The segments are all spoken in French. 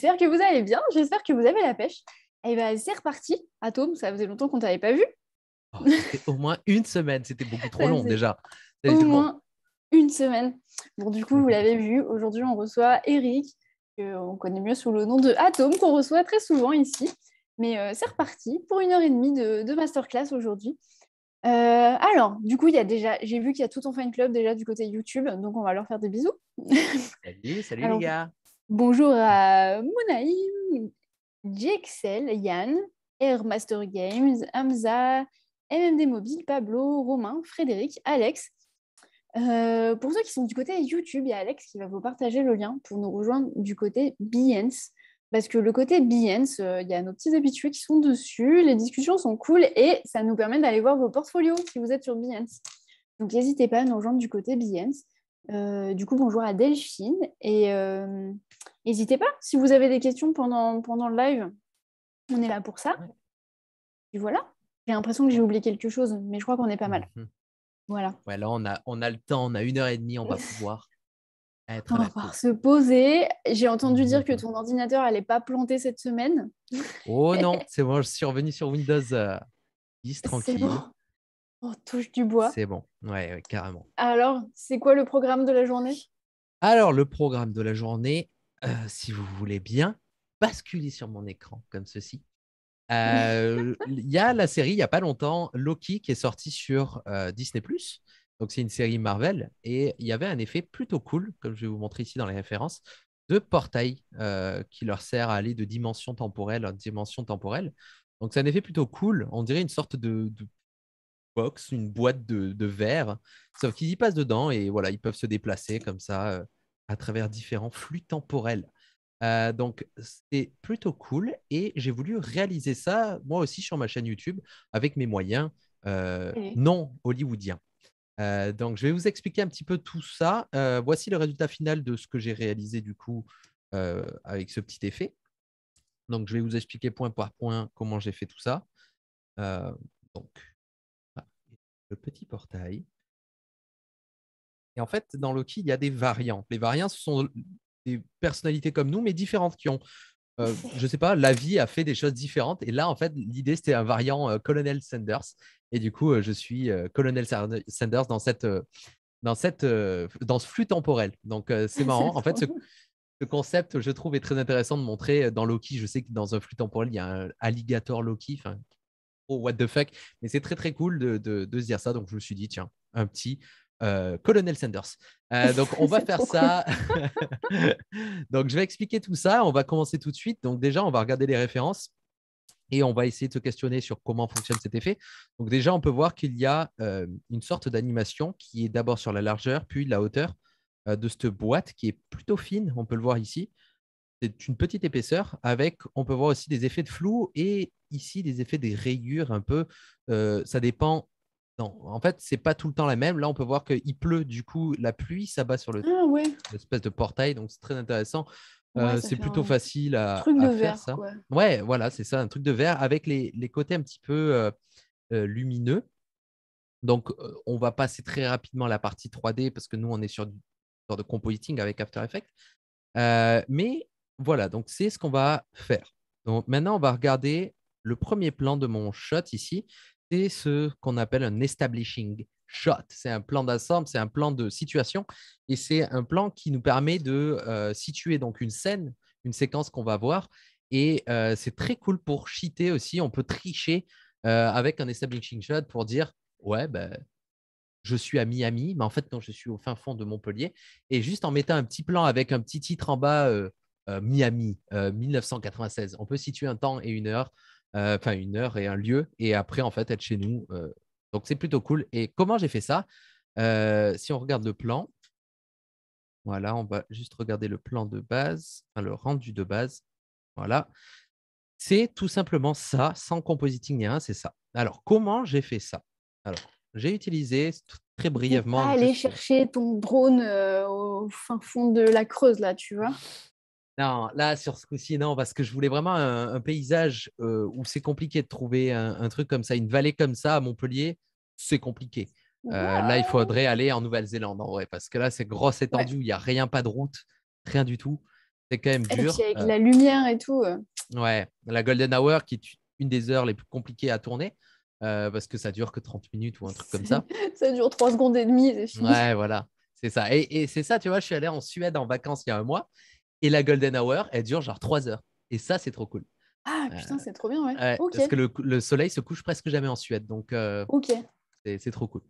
j'espère que vous allez bien, j'espère que vous avez la pêche. Et eh bien, c'est reparti. Atome, ça faisait longtemps qu'on t'avait pas vu. Oh, au moins une semaine, c'était beaucoup trop long déjà. Au moins une semaine. Bon, du coup, vous l'avez vu, aujourd'hui, on reçoit Eric, qu'on connaît mieux sous le nom de Atome, qu'on reçoit très souvent ici. Mais euh, c'est reparti pour une heure et demie de, masterclass aujourd'hui. Euh, alors, du coup, il y a déjà, j'ai vu qu'il y a tout en fan club déjà du côté YouTube, donc on va leur faire des bisous. Salut, salut les gars. Bonjour à Monaï, JXL, Yann, Air Master Games, Hamza, MMD Mobile, Pablo, Romain, Frédéric, Alex. Euh, pour ceux qui sont du côté YouTube, il y a Alex qui va vous partager le lien pour nous rejoindre du côté Behance. Parce que le côté Behance, euh, il y a nos petits habitués qui sont dessus, les discussions sont cool et ça nous permet d'aller voir vos portfolios si vous êtes sur Behance. Donc n'hésitez pas à nous rejoindre du côté Behance. Euh, du coup, bonjour à Delphine. Et euh, n'hésitez pas, si vous avez des questions pendant, le live, on est là pour ça. Et voilà. J'ai l'impression que j'ai oublié quelque chose, mais je crois qu'on est pas mal. Mhm. Voilà. on a, le temps, on a une heure et demie, on va pouvoir. va se poser. J'ai entendu dire que mhm. ton ordinateur n'allait pas planter cette semaine. Oh non, c'est bon, je suis revenu sur Windows 10 euh, tranquille. On oh, touche du bois. C'est bon, ouais, carrément. Alors, c'est quoi le programme de la journée Alors, le programme de la journée, euh, si vous voulez bien, basculer sur mon écran comme ceci. Euh, il y a la série, il n'y a pas longtemps, Loki, qui est sortie sur euh, Disney. Donc, c'est une série Marvel. Et il y avait un effet plutôt cool, comme je vais vous montrer ici dans les références, de portail qui leur sert à aller de dimension temporelle en dimension temporelle. Donc, c'est un effet plutôt cool. On dirait une sorte de box, une boîte de, de verre, sauf qu'ils y passent dedans et voilà, ils peuvent se déplacer comme ça euh, à travers différents flux temporels. Euh, donc c'est plutôt cool et j'ai voulu réaliser ça moi aussi sur ma chaîne YouTube avec mes moyens euh, non hollywoodiens. donc je vais vous expliquer un petit peu tout ça. voici le résultat final de ce que j'ai réalisé du coup avec ce petit effet. Donc je vais vous expliquer point par point comment j'ai fait tout ça. donc le petit portail. Et en fait, dans Loki, il y a des variants. Les variants, ce sont des personnalités comme nous, mais différentes, qui ont, euh, je ne sais pas, la vie a fait des choses différentes. Et là, en fait, l'idée, c'était un variant euh, Colonel Sanders. Et du coup, euh, je suis Colonel Sanders dans, cette, dans, cette, dans ce flux temporel. Donc, c'est marrant. en fait, ce, ce, concept, je trouve, est très intéressant de montrer dans Loki. Je sais que dans un flux temporel, il y a un alligator Loki, what the fuck, mais c'est très très cool de, de, de, se dire ça. Donc je me suis dit, tiens, un petit euh, Colonel Sanders. Euh, donc on va faire ça. donc je vais expliquer tout ça. On va commencer tout de suite. Donc déjà, on va regarder les références et on va essayer de se questionner sur comment fonctionne cet effet. Donc déjà, on peut voir qu'il y a euh, une sorte d'animation qui est d'abord sur la largeur, puis la hauteur de cette boîte qui est plutôt fine, on peut le voir ici c'est une petite épaisseur avec, on peut voir aussi des effets de flou et ici des effets des rayures un peu. Euh, ça dépend. Non, en fait, c'est pas tout le temps la même. Là, on peut voir qu'il pleut, du coup, la pluie s'abat sur le ah espèce de portail, donc c'est très intéressant. Euh, c'est plutôt facile à, faire ça. Ouais, voilà, c'est ça, un truc de verre avec les, les côtés un petit peu euh, lumineux. Donc, on va passer très rapidement à la partie 3D parce que nous, on est sur du de compositing avec After Effects. Euh, mais voilà, donc c'est ce qu'on va faire. Donc maintenant, on va regarder le premier plan de mon shot ici. C'est ce qu'on appelle un establishing shot. C'est un plan d'ensemble, c'est un plan de situation et c'est un plan qui nous permet de euh, situer donc une scène, une séquence qu'on va voir. Et euh, c'est très cool pour cheater aussi. On peut tricher euh, avec un establishing shot pour dire Ouais, ben, je suis à Miami, mais en fait, non, je suis au fin fond de Montpellier. Et juste en mettant un petit plan avec un petit titre en bas euh, Miami, 1996. Euh, on peut situer un temps et une heure, euh, enfin une heure et un lieu, et après, en fait, être chez nous. donc, c'est plutôt cool. Et comment j'ai fait ça Si on regarde le plan, voilà, on va juste regarder le plan de base, le rendu de base. Voilà. C'est tout simplement ça, sans compositing ni rien, c'est ça. Alors, comment j'ai fait ça Alors, j'ai utilisé très brièvement. aller chercher ton drone au fin fond de la Creuse, là, tu vois. Non, là, sur ce coup-ci, non, parce que je voulais vraiment un, paysage euh, où c'est compliqué de trouver un, truc comme ça, une vallée comme ça à Montpellier, c'est compliqué. Euh, là, il faudrait aller en Nouvelle-Zélande en parce que là, c'est grosse étendue, il n'y a rien, pas de route, rien du tout. C'est quand même dur. avec euh la lumière et tout. Ouais, la Golden Hour qui est une des heures les plus compliquées à tourner. parce que ça dure que 30 minutes ou un truc comme ça. ça dure 3 secondes et demie, Ouais, voilà, c'est ça. Et, et c'est ça, tu vois, je suis allé en Suède en vacances il y a un mois et la golden hour, elle dure genre 3 heures. Et ça, c'est trop cool. Ah euh, putain, c'est trop bien, ouais. Parce que le, soleil se couche presque jamais en Suède, donc euh, Ok. c'est trop cool.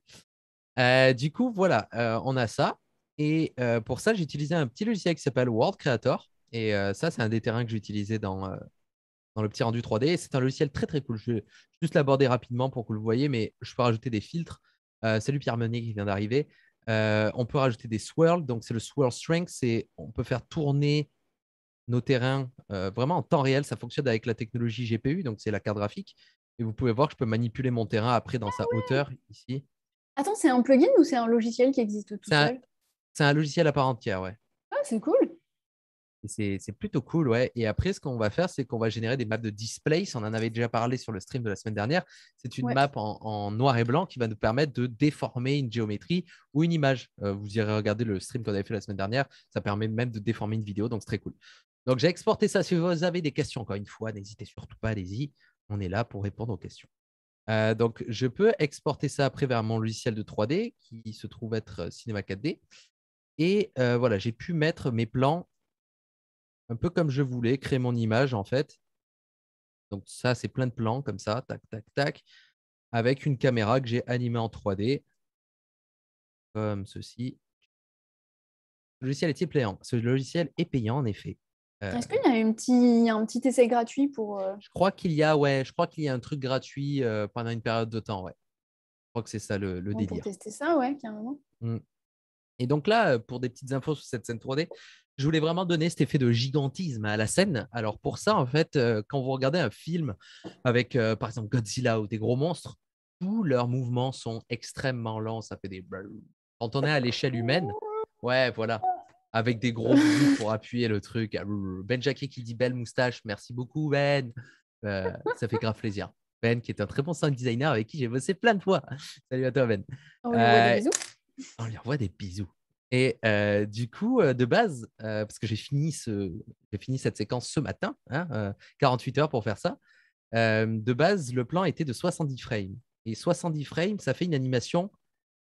Euh, du coup, voilà, on a ça. Et pour ça, j'ai utilisé un petit logiciel qui s'appelle World Creator. Et ça, c'est un des terrains que utilisé dans, dans le petit rendu 3D. C'est un logiciel très très cool. Je vais juste l'aborder rapidement pour que vous le voyez, mais je peux rajouter des filtres. salut Pierre Meunier qui vient d'arriver. Euh, on peut rajouter des swirls, donc c'est le swirl strength, c'est on peut faire tourner nos terrains euh, vraiment en temps réel. Ça fonctionne avec la technologie GPU, donc c'est la carte graphique. Et vous pouvez voir que je peux manipuler mon terrain après dans ah sa hauteur ici. Attends, c'est un plugin ou c'est un logiciel qui existe tout seul C'est un logiciel à part entière, ouais. Ah, c'est cool c'est plutôt cool, ouais. Et après, ce qu'on va faire, c'est qu'on va générer des maps de si On en avait déjà parlé sur le stream de la semaine dernière. C'est une map en, noir et blanc qui va nous permettre de déformer une géométrie ou une image. Euh, vous irez regarder le stream qu'on avait fait la semaine dernière. Ça permet même de déformer une vidéo, donc c'est très cool. Donc j'ai exporté ça. Si vous avez des questions, encore une fois, n'hésitez surtout pas, allez-y. On est là pour répondre aux questions. Euh, donc je peux exporter ça après vers mon logiciel de 3D qui se trouve être euh, Cinema 4D. Et voilà, j'ai pu mettre mes plans un peu comme je voulais, créer mon image en fait. Donc ça, c'est plein de plans comme ça, tac, tac, tac, avec une caméra que j'ai animée en 3D, comme ceci. Le logiciel est-il payant Ce logiciel est payant en effet. Euh, Est-ce qu'il y a un petit, un petit essai gratuit pour euh, Je crois qu'il y a, ouais, je crois qu'il y un truc gratuit euh, pendant une période de temps, ouais. Je crois que c'est ça le, le tester ça, ouais, carrément. Mmh. Et donc là, pour des petites infos sur cette scène 3D, je voulais vraiment donner cet effet de gigantisme à la scène. Alors pour ça, en fait, euh, quand vous regardez un film avec, euh, par exemple, Godzilla ou des gros monstres, tous leurs mouvements sont extrêmement lents. Ça fait des... Quand on est à l'échelle humaine, ouais, voilà, avec des gros bouts pour appuyer le truc. Ah, ben Jacquet qui dit belle moustache, merci beaucoup Ben. Euh, ça fait grave plaisir. Ben, qui est un très bon sound designer avec qui j'ai bossé plein de fois. Salut à toi, Ben. On lui envoie des bisous. On lui envoie des bisous. Et du coup, de base, parce que j'ai fini, ce, fini cette séquence ce matin, 48 hein, heures pour faire ça, de base, le plan était de 70 frames. Et 70 frames, ça fait une animation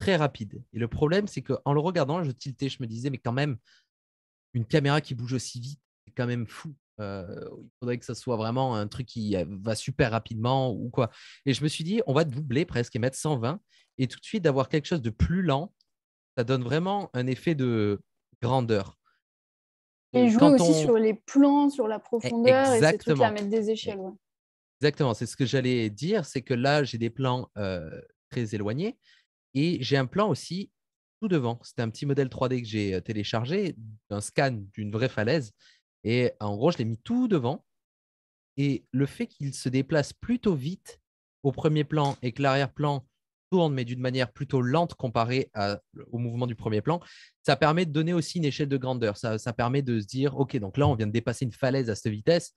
très rapide. Et le problème, c'est qu'en le regardant, je tiltais, je me disais, mais quand même, une caméra qui bouge aussi vite, c'est quand même fou. il faudrait que ça soit vraiment un truc qui va super rapidement ou quoi. Et je me suis dit, on va doubler presque et mettre 120 et tout de suite d'avoir quelque chose de plus lent ça donne vraiment un effet de grandeur. Et joue aussi sur les plans, sur la profondeur Exactement. et mettre des échelles. Exactement, c'est ce que j'allais dire, c'est que là, j'ai des plans euh, très éloignés et j'ai un plan aussi tout devant. C'est un petit modèle 3D que j'ai euh, téléchargé, d'un scan d'une vraie falaise. Et en gros, je l'ai mis tout devant. Et le fait qu'il se déplace plutôt vite au premier plan et que l'arrière-plan tourne, mais d'une manière plutôt lente comparée au mouvement du premier plan, ça permet de donner aussi une échelle de grandeur. Ça, permet de se dire, OK, donc là, on vient de dépasser une falaise à cette vitesse.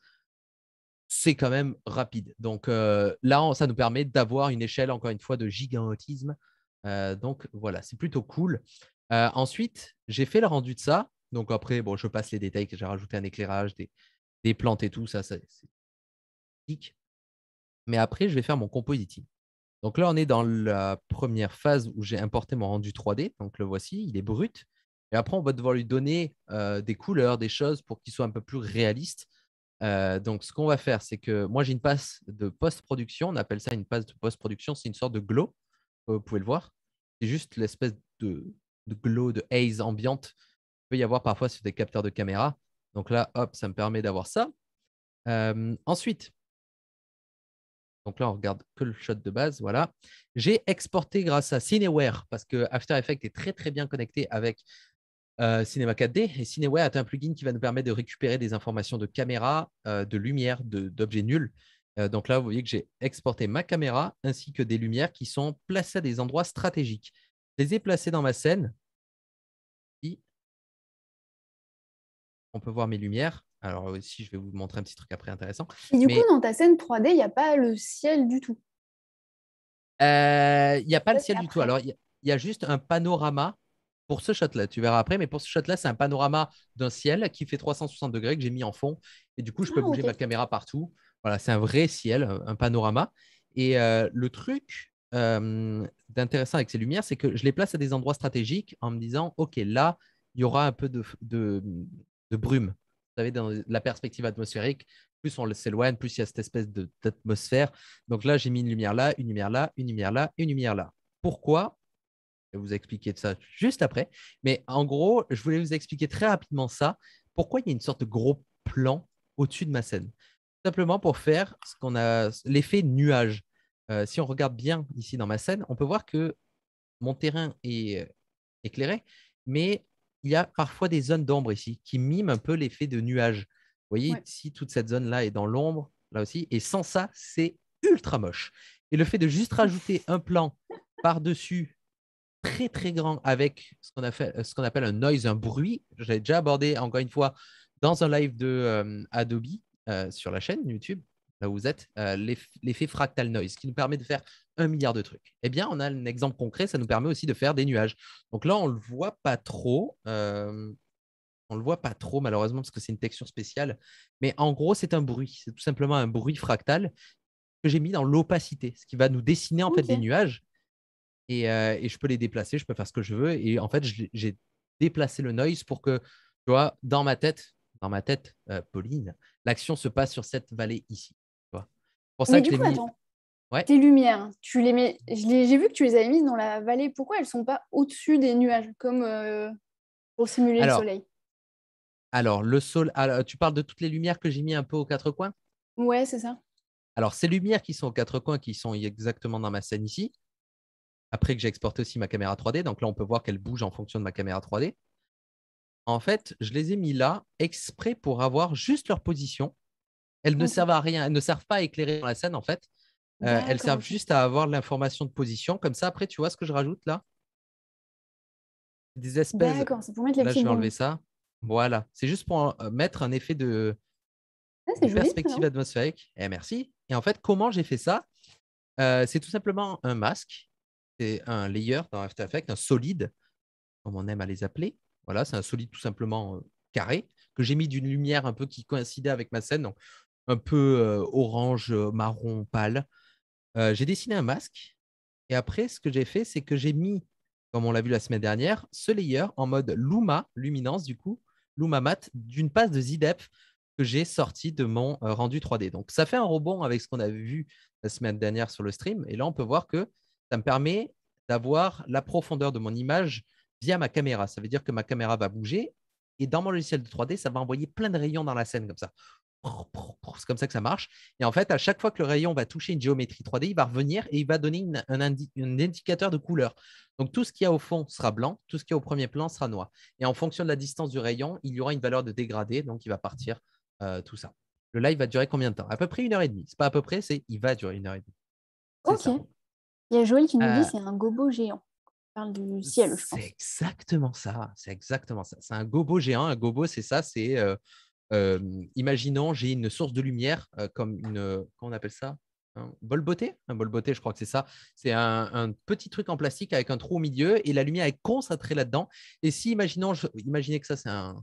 C'est quand même rapide. Donc euh, là, ça nous permet d'avoir une échelle, encore une fois, de gigantisme. Euh, donc voilà, c'est plutôt cool. Euh, ensuite, j'ai fait le rendu de ça. Donc après, bon, je passe les détails, que j'ai rajouté un éclairage, des, plantes et tout, ça, ça mais après, je vais faire mon compositing. Donc là, on est dans la première phase où j'ai importé mon rendu 3D. Donc le voici, il est brut. Et après, on va devoir lui donner euh, des couleurs, des choses pour qu'il soit un peu plus réaliste. Euh, donc ce qu'on va faire, c'est que moi, j'ai une passe de post-production. On appelle ça une passe de post-production. C'est une sorte de glow. Euh, vous pouvez le voir. C'est juste l'espèce de, glow, de haze ambiante. Il peut y avoir parfois sur des capteurs de caméra. Donc là, hop, ça me permet d'avoir ça. ensuite, donc là, on regarde que le shot de base. Voilà. J'ai exporté grâce à Cineware parce que After Effects est très très bien connecté avec euh, Cinema 4D. Et Cineware est un plugin qui va nous permettre de récupérer des informations de caméra, euh, de lumière, d'objets nuls. Euh, donc là, vous voyez que j'ai exporté ma caméra ainsi que des lumières qui sont placées à des endroits stratégiques. Je les ai placées dans ma scène. On peut voir mes lumières. Alors aussi, euh, je vais vous montrer un petit truc après intéressant. Et du coup, dans ta scène 3D, il n'y a pas le ciel du tout. Euh, il n'y a pas le ciel du tout. Alors, il y, a juste un panorama pour ce shot-là. Tu verras après, mais pour ce shot-là, c'est un panorama d'un ciel qui fait 360 degrés que j'ai mis en fond. Et du coup, je peux ah, bouger ma caméra partout. Voilà, c'est un vrai ciel, un panorama. Et euh, le truc d'intéressant avec ces lumières, c'est que je les place à des endroits stratégiques en me disant, OK, là, il y aura un peu de brume dans la perspective atmosphérique, plus on s'éloigne, plus il y a cette espèce d'atmosphère. Donc là, j'ai mis une lumière là, une lumière là, une lumière là, une lumière là. Pourquoi Je vais vous expliquer ça juste après. Mais en gros, je voulais vous expliquer très rapidement ça. Pourquoi il y a une sorte de gros plan au-dessus de ma scène Simplement pour faire ce qu'on a l'effet nuage. Euh, si on regarde bien ici dans ma scène, on peut voir que mon terrain est euh, éclairé, mais il y a parfois des zones d'ombre ici qui miment un peu l'effet de nuage. Vous voyez, si toute cette zone-là est dans l'ombre, là aussi. Et sans ça, c'est ultra moche. Et le fait de juste rajouter un plan par-dessus très très grand avec euh, ce qu'on appelle un noise, un bruit. J'avais déjà abordé encore une fois dans un live de euh, Adobe euh, sur la chaîne YouTube, là où vous êtes, l'effet fractal noise, qui nous permet de faire un milliard de trucs. Eh bien, on a un exemple concret, ça nous permet aussi de faire des nuages. Donc là, on ne le voit pas trop. Euh, on le voit pas trop, malheureusement, parce que c'est une texture spéciale. Mais en gros, c'est un bruit. C'est tout simplement un bruit fractal que j'ai mis dans l'opacité, ce qui va nous dessiner en fait les nuages. Euh, et, je peux les déplacer, je peux faire ce que je veux. Et en fait, j'ai déplacé le noise pour que, tu vois, dans ma tête, dans ma tête, euh, Pauline, l'action se passe sur cette vallée ici. Pour ça que j'ai tes lumières, tu les mets. J'ai vu que tu les avais mises dans la vallée. Pourquoi elles ne sont pas au-dessus des nuages, comme euh, pour simuler le soleil Alors, le sol. tu parles de toutes les lumières que j'ai mis un peu aux quatre coins Ouais, c'est ça. Alors, ces lumières qui sont aux quatre coins, qui sont exactement dans ma scène ici. Après que j'ai exporté aussi ma caméra 3D, donc là on peut voir qu'elles bougent en fonction de ma caméra 3D. En fait, je les ai mis là exprès pour avoir juste leur position. Elles ne servent à rien, elles ne servent pas à éclairer dans la scène en fait euh, elles servent juste à avoir l'information de position. Comme ça, après, tu vois ce que je rajoute là Des espèces. D'accord, c'est pour mettre les Là, je vais enlever ça. Voilà. C'est juste pour euh, mettre un effet de, ah, perspective atmosphérique. Eh, merci. Et en fait, comment j'ai fait ça euh, C'est tout simplement un masque. C'est un layer dans After Effects, un solide, comme on aime à les appeler. Voilà, c'est un solide tout simplement carré que j'ai mis d'une lumière un peu qui coïncidait avec ma scène, donc un peu orange, marron, pâle j'ai dessiné un masque. Et après, ce que j'ai fait, c'est que j'ai mis, comme on l'a vu la semaine dernière, ce layer en mode Luma, luminance du coup, Luma Mat, d'une passe de ZDEP que j'ai sorti de mon rendu 3D. Donc ça fait un rebond avec ce qu'on a vu la semaine dernière sur le stream. Et là, on peut voir que ça me permet d'avoir la profondeur de mon image via ma caméra. Ça veut dire que ma caméra va bouger et dans mon logiciel de 3D, ça va envoyer plein de rayons dans la scène comme ça c'est comme ça que ça marche. Et en fait, à chaque fois que le rayon va toucher une géométrie 3D, il va revenir et il va donner un, un, indicateur de couleur. Donc tout ce qu'il a au fond sera blanc, tout ce qui est au premier plan sera noir. Et en fonction de la distance du rayon, il y aura une valeur de dégradé, donc il va partir euh, tout ça. Le live va durer combien de temps À peu près une heure et demie. C'est pas à peu près, c'est il va durer une heure et demie. Ok. Il y a Joël qui nous dit euh. c'est un gobo géant. parle du ciel, je C'est exactement ça. C'est exactement ça. C'est un gobo géant. Un gobo, c'est ça. C'est euh, imaginons, j'ai une source de lumière, comme une, comment on appelle ça un bol beauté Un bol beauté, je crois que c'est ça. C'est un, petit truc en plastique avec un trou au milieu et la lumière est concentrée là-dedans. Et si, imaginons, imaginez que ça, c'est un,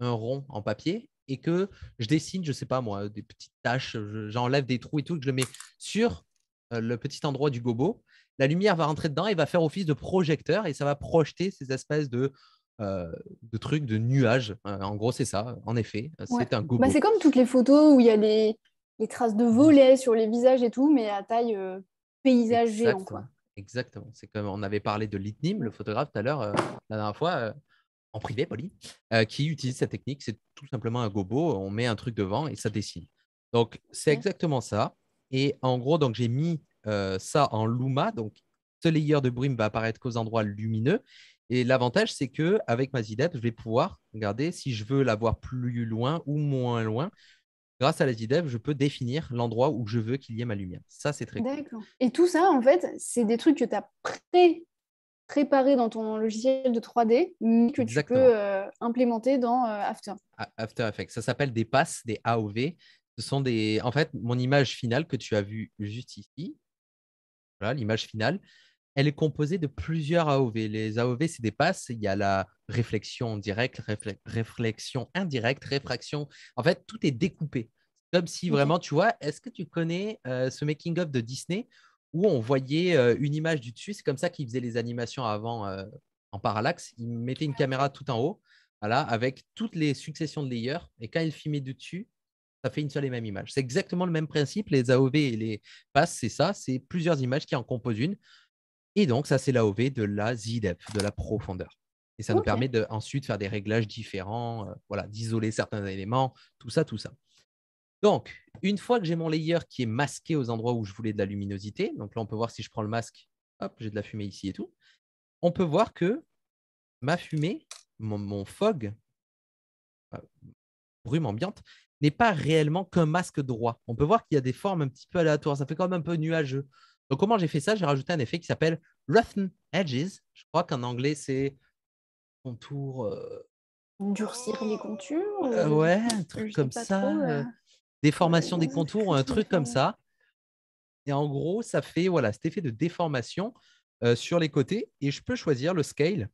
rond en papier et que je dessine, je sais pas moi, des petites taches, j'enlève des trous et tout, je le mets sur le petit endroit du gobo, la lumière va rentrer dedans et va faire office de projecteur et ça va projeter ces espèces de euh, de trucs, de nuages. Euh, en gros, c'est ça, en effet. Euh, c'est un bah, gobo. c'est comme toutes les photos où il y a les, traces de mmh. volets sur les visages et tout, mais à taille paysage Exactement. C'est comme on avait parlé de Litnim, le photographe, tout à l'heure, la dernière fois, en privé, poli qui utilise cette technique. C'est tout simplement un gobo. On met un truc devant et ça dessine. Donc, c'est exactement ça. Et en gros, donc j'ai mis ça en luma, donc ce layer de brume va apparaître qu'aux endroits lumineux. Et l'avantage, c'est que ma ZDEV, je vais pouvoir regarder si je veux l'avoir plus loin ou moins loin. Grâce à la ZDEV, je peux définir l'endroit où je veux qu'il y ait ma lumière. Ça, c'est très D'accord. Et tout ça, en fait, c'est des trucs que tu as pré préparé dans ton logiciel de 3D, mais que tu peux euh, implémenter dans euh, After. Ah, After Effects. Ça s'appelle des passes, des AOV. Ce sont des. En fait, mon image finale que tu as vue juste ici, voilà l'image finale, elle est composée de plusieurs AOV. Les AOV, c'est des passes. Il y a la réflexion directe, réflexion indirecte, réfraction. En fait, tout est découpé. Comme si vraiment, tu vois, est-ce que tu connais euh, ce making-of de Disney où on voyait euh, une image du dessus C'est comme ça qu'ils faisaient les animations avant euh, en parallaxe. Ils mettaient une caméra tout en haut, voilà, avec toutes les successions de layers. Et quand ils filmaient du dessus, ça fait une seule et même image. C'est exactement le même principe. Les AOV et les passes, c'est ça. C'est plusieurs images qui en composent une. Et donc, ça, c'est OV de la ZDEP, de la profondeur. Et ça nous permet de, ensuite faire des réglages différents, euh, voilà, d'isoler certains éléments, tout ça, tout ça. Donc, une fois que j'ai mon layer qui est masqué aux endroits où je voulais de la luminosité, donc là, on peut voir si je prends le masque, hop, j'ai de la fumée ici et tout, on peut voir que ma fumée, mon, fog, euh, brume ambiante, n'est pas réellement qu'un masque droit. On peut voir qu'il y a des formes un petit peu aléatoires, ça fait quand même un peu nuageux. Donc, comment j'ai fait ça J'ai rajouté un effet qui s'appelle Roughen Edges. Je crois qu'en anglais, c'est contour. Euh... Durcir les oh. contours euh, Ouais, un truc comme ça. Déformation des contours, un truc comme ça. Et en gros, ça fait voilà, cet effet de déformation euh, sur les côtés. Et je peux choisir le scale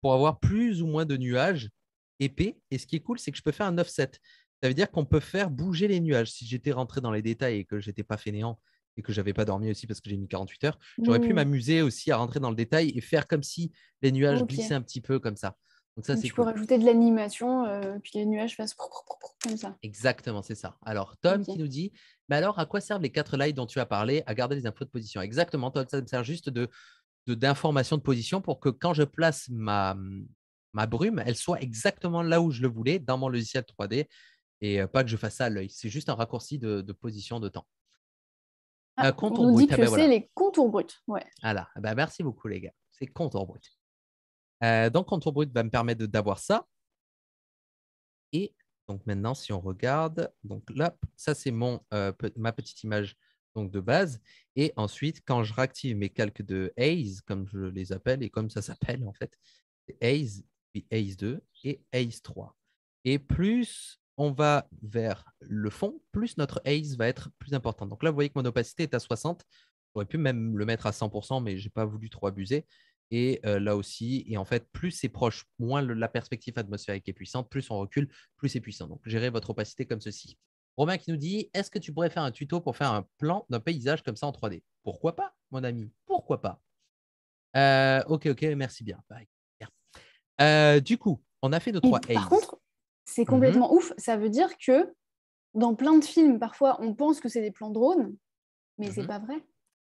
pour avoir plus ou moins de nuages épais. Et ce qui est cool, c'est que je peux faire un offset. Ça veut dire qu'on peut faire bouger les nuages. Si j'étais rentré dans les détails et que je n'étais pas fainéant, et que j'avais pas dormi aussi parce que j'ai mis 48 heures, j'aurais pu mmh. m'amuser aussi à rentrer dans le détail et faire comme si les nuages glissaient un petit peu comme ça. Donc ça, tu cool. peux rajouter de l'animation, euh, puis les nuages fassent comme ça. Exactement, c'est ça. Alors, Tom qui nous dit, mais alors à quoi servent les quatre lives dont tu as parlé à garder les infos de position Exactement, Tom, ça me sert juste de d'informations de, position pour que quand je place ma, ma brume, elle soit exactement là où je le voulais dans mon logiciel 3D et euh, pas que je fasse ça à l'œil. C'est juste un raccourci de position de temps. Ah, euh, on dit ah, que bah, c'est les contours bruts. Voilà. Ah, bah, merci beaucoup, les gars. C'est contour brut. Euh, donc, contour brut va me permettre d'avoir ça. Et donc, maintenant, si on regarde, donc là, ça, c'est euh, ma petite image donc de base. Et ensuite, quand je réactive mes calques de Haze, comme je les appelle, et comme ça s'appelle en fait, Haze, Haze 2 et Haze 3. Et plus on va vers le fond, plus notre ace va être plus important. Donc là, vous voyez que mon opacité est à 60. J'aurais pu même le mettre à 100%, mais je n'ai pas voulu trop abuser. Et euh, là aussi, et en fait, plus c'est proche, moins la perspective atmosphérique est puissante, plus on recule, plus c'est puissant. Donc gérez votre opacité comme ceci. Romain qui nous dit, est-ce que tu pourrais faire un tuto pour faire un plan d'un paysage comme ça en 3D Pourquoi pas, mon ami Pourquoi pas euh, Ok, ok, merci bien. Euh, du coup, on a fait nos trois Par c'est mhm. complètement ouf. Ça veut dire que dans plein de films, parfois, on pense que c'est des plans drones, mais c'est mhm. pas vrai.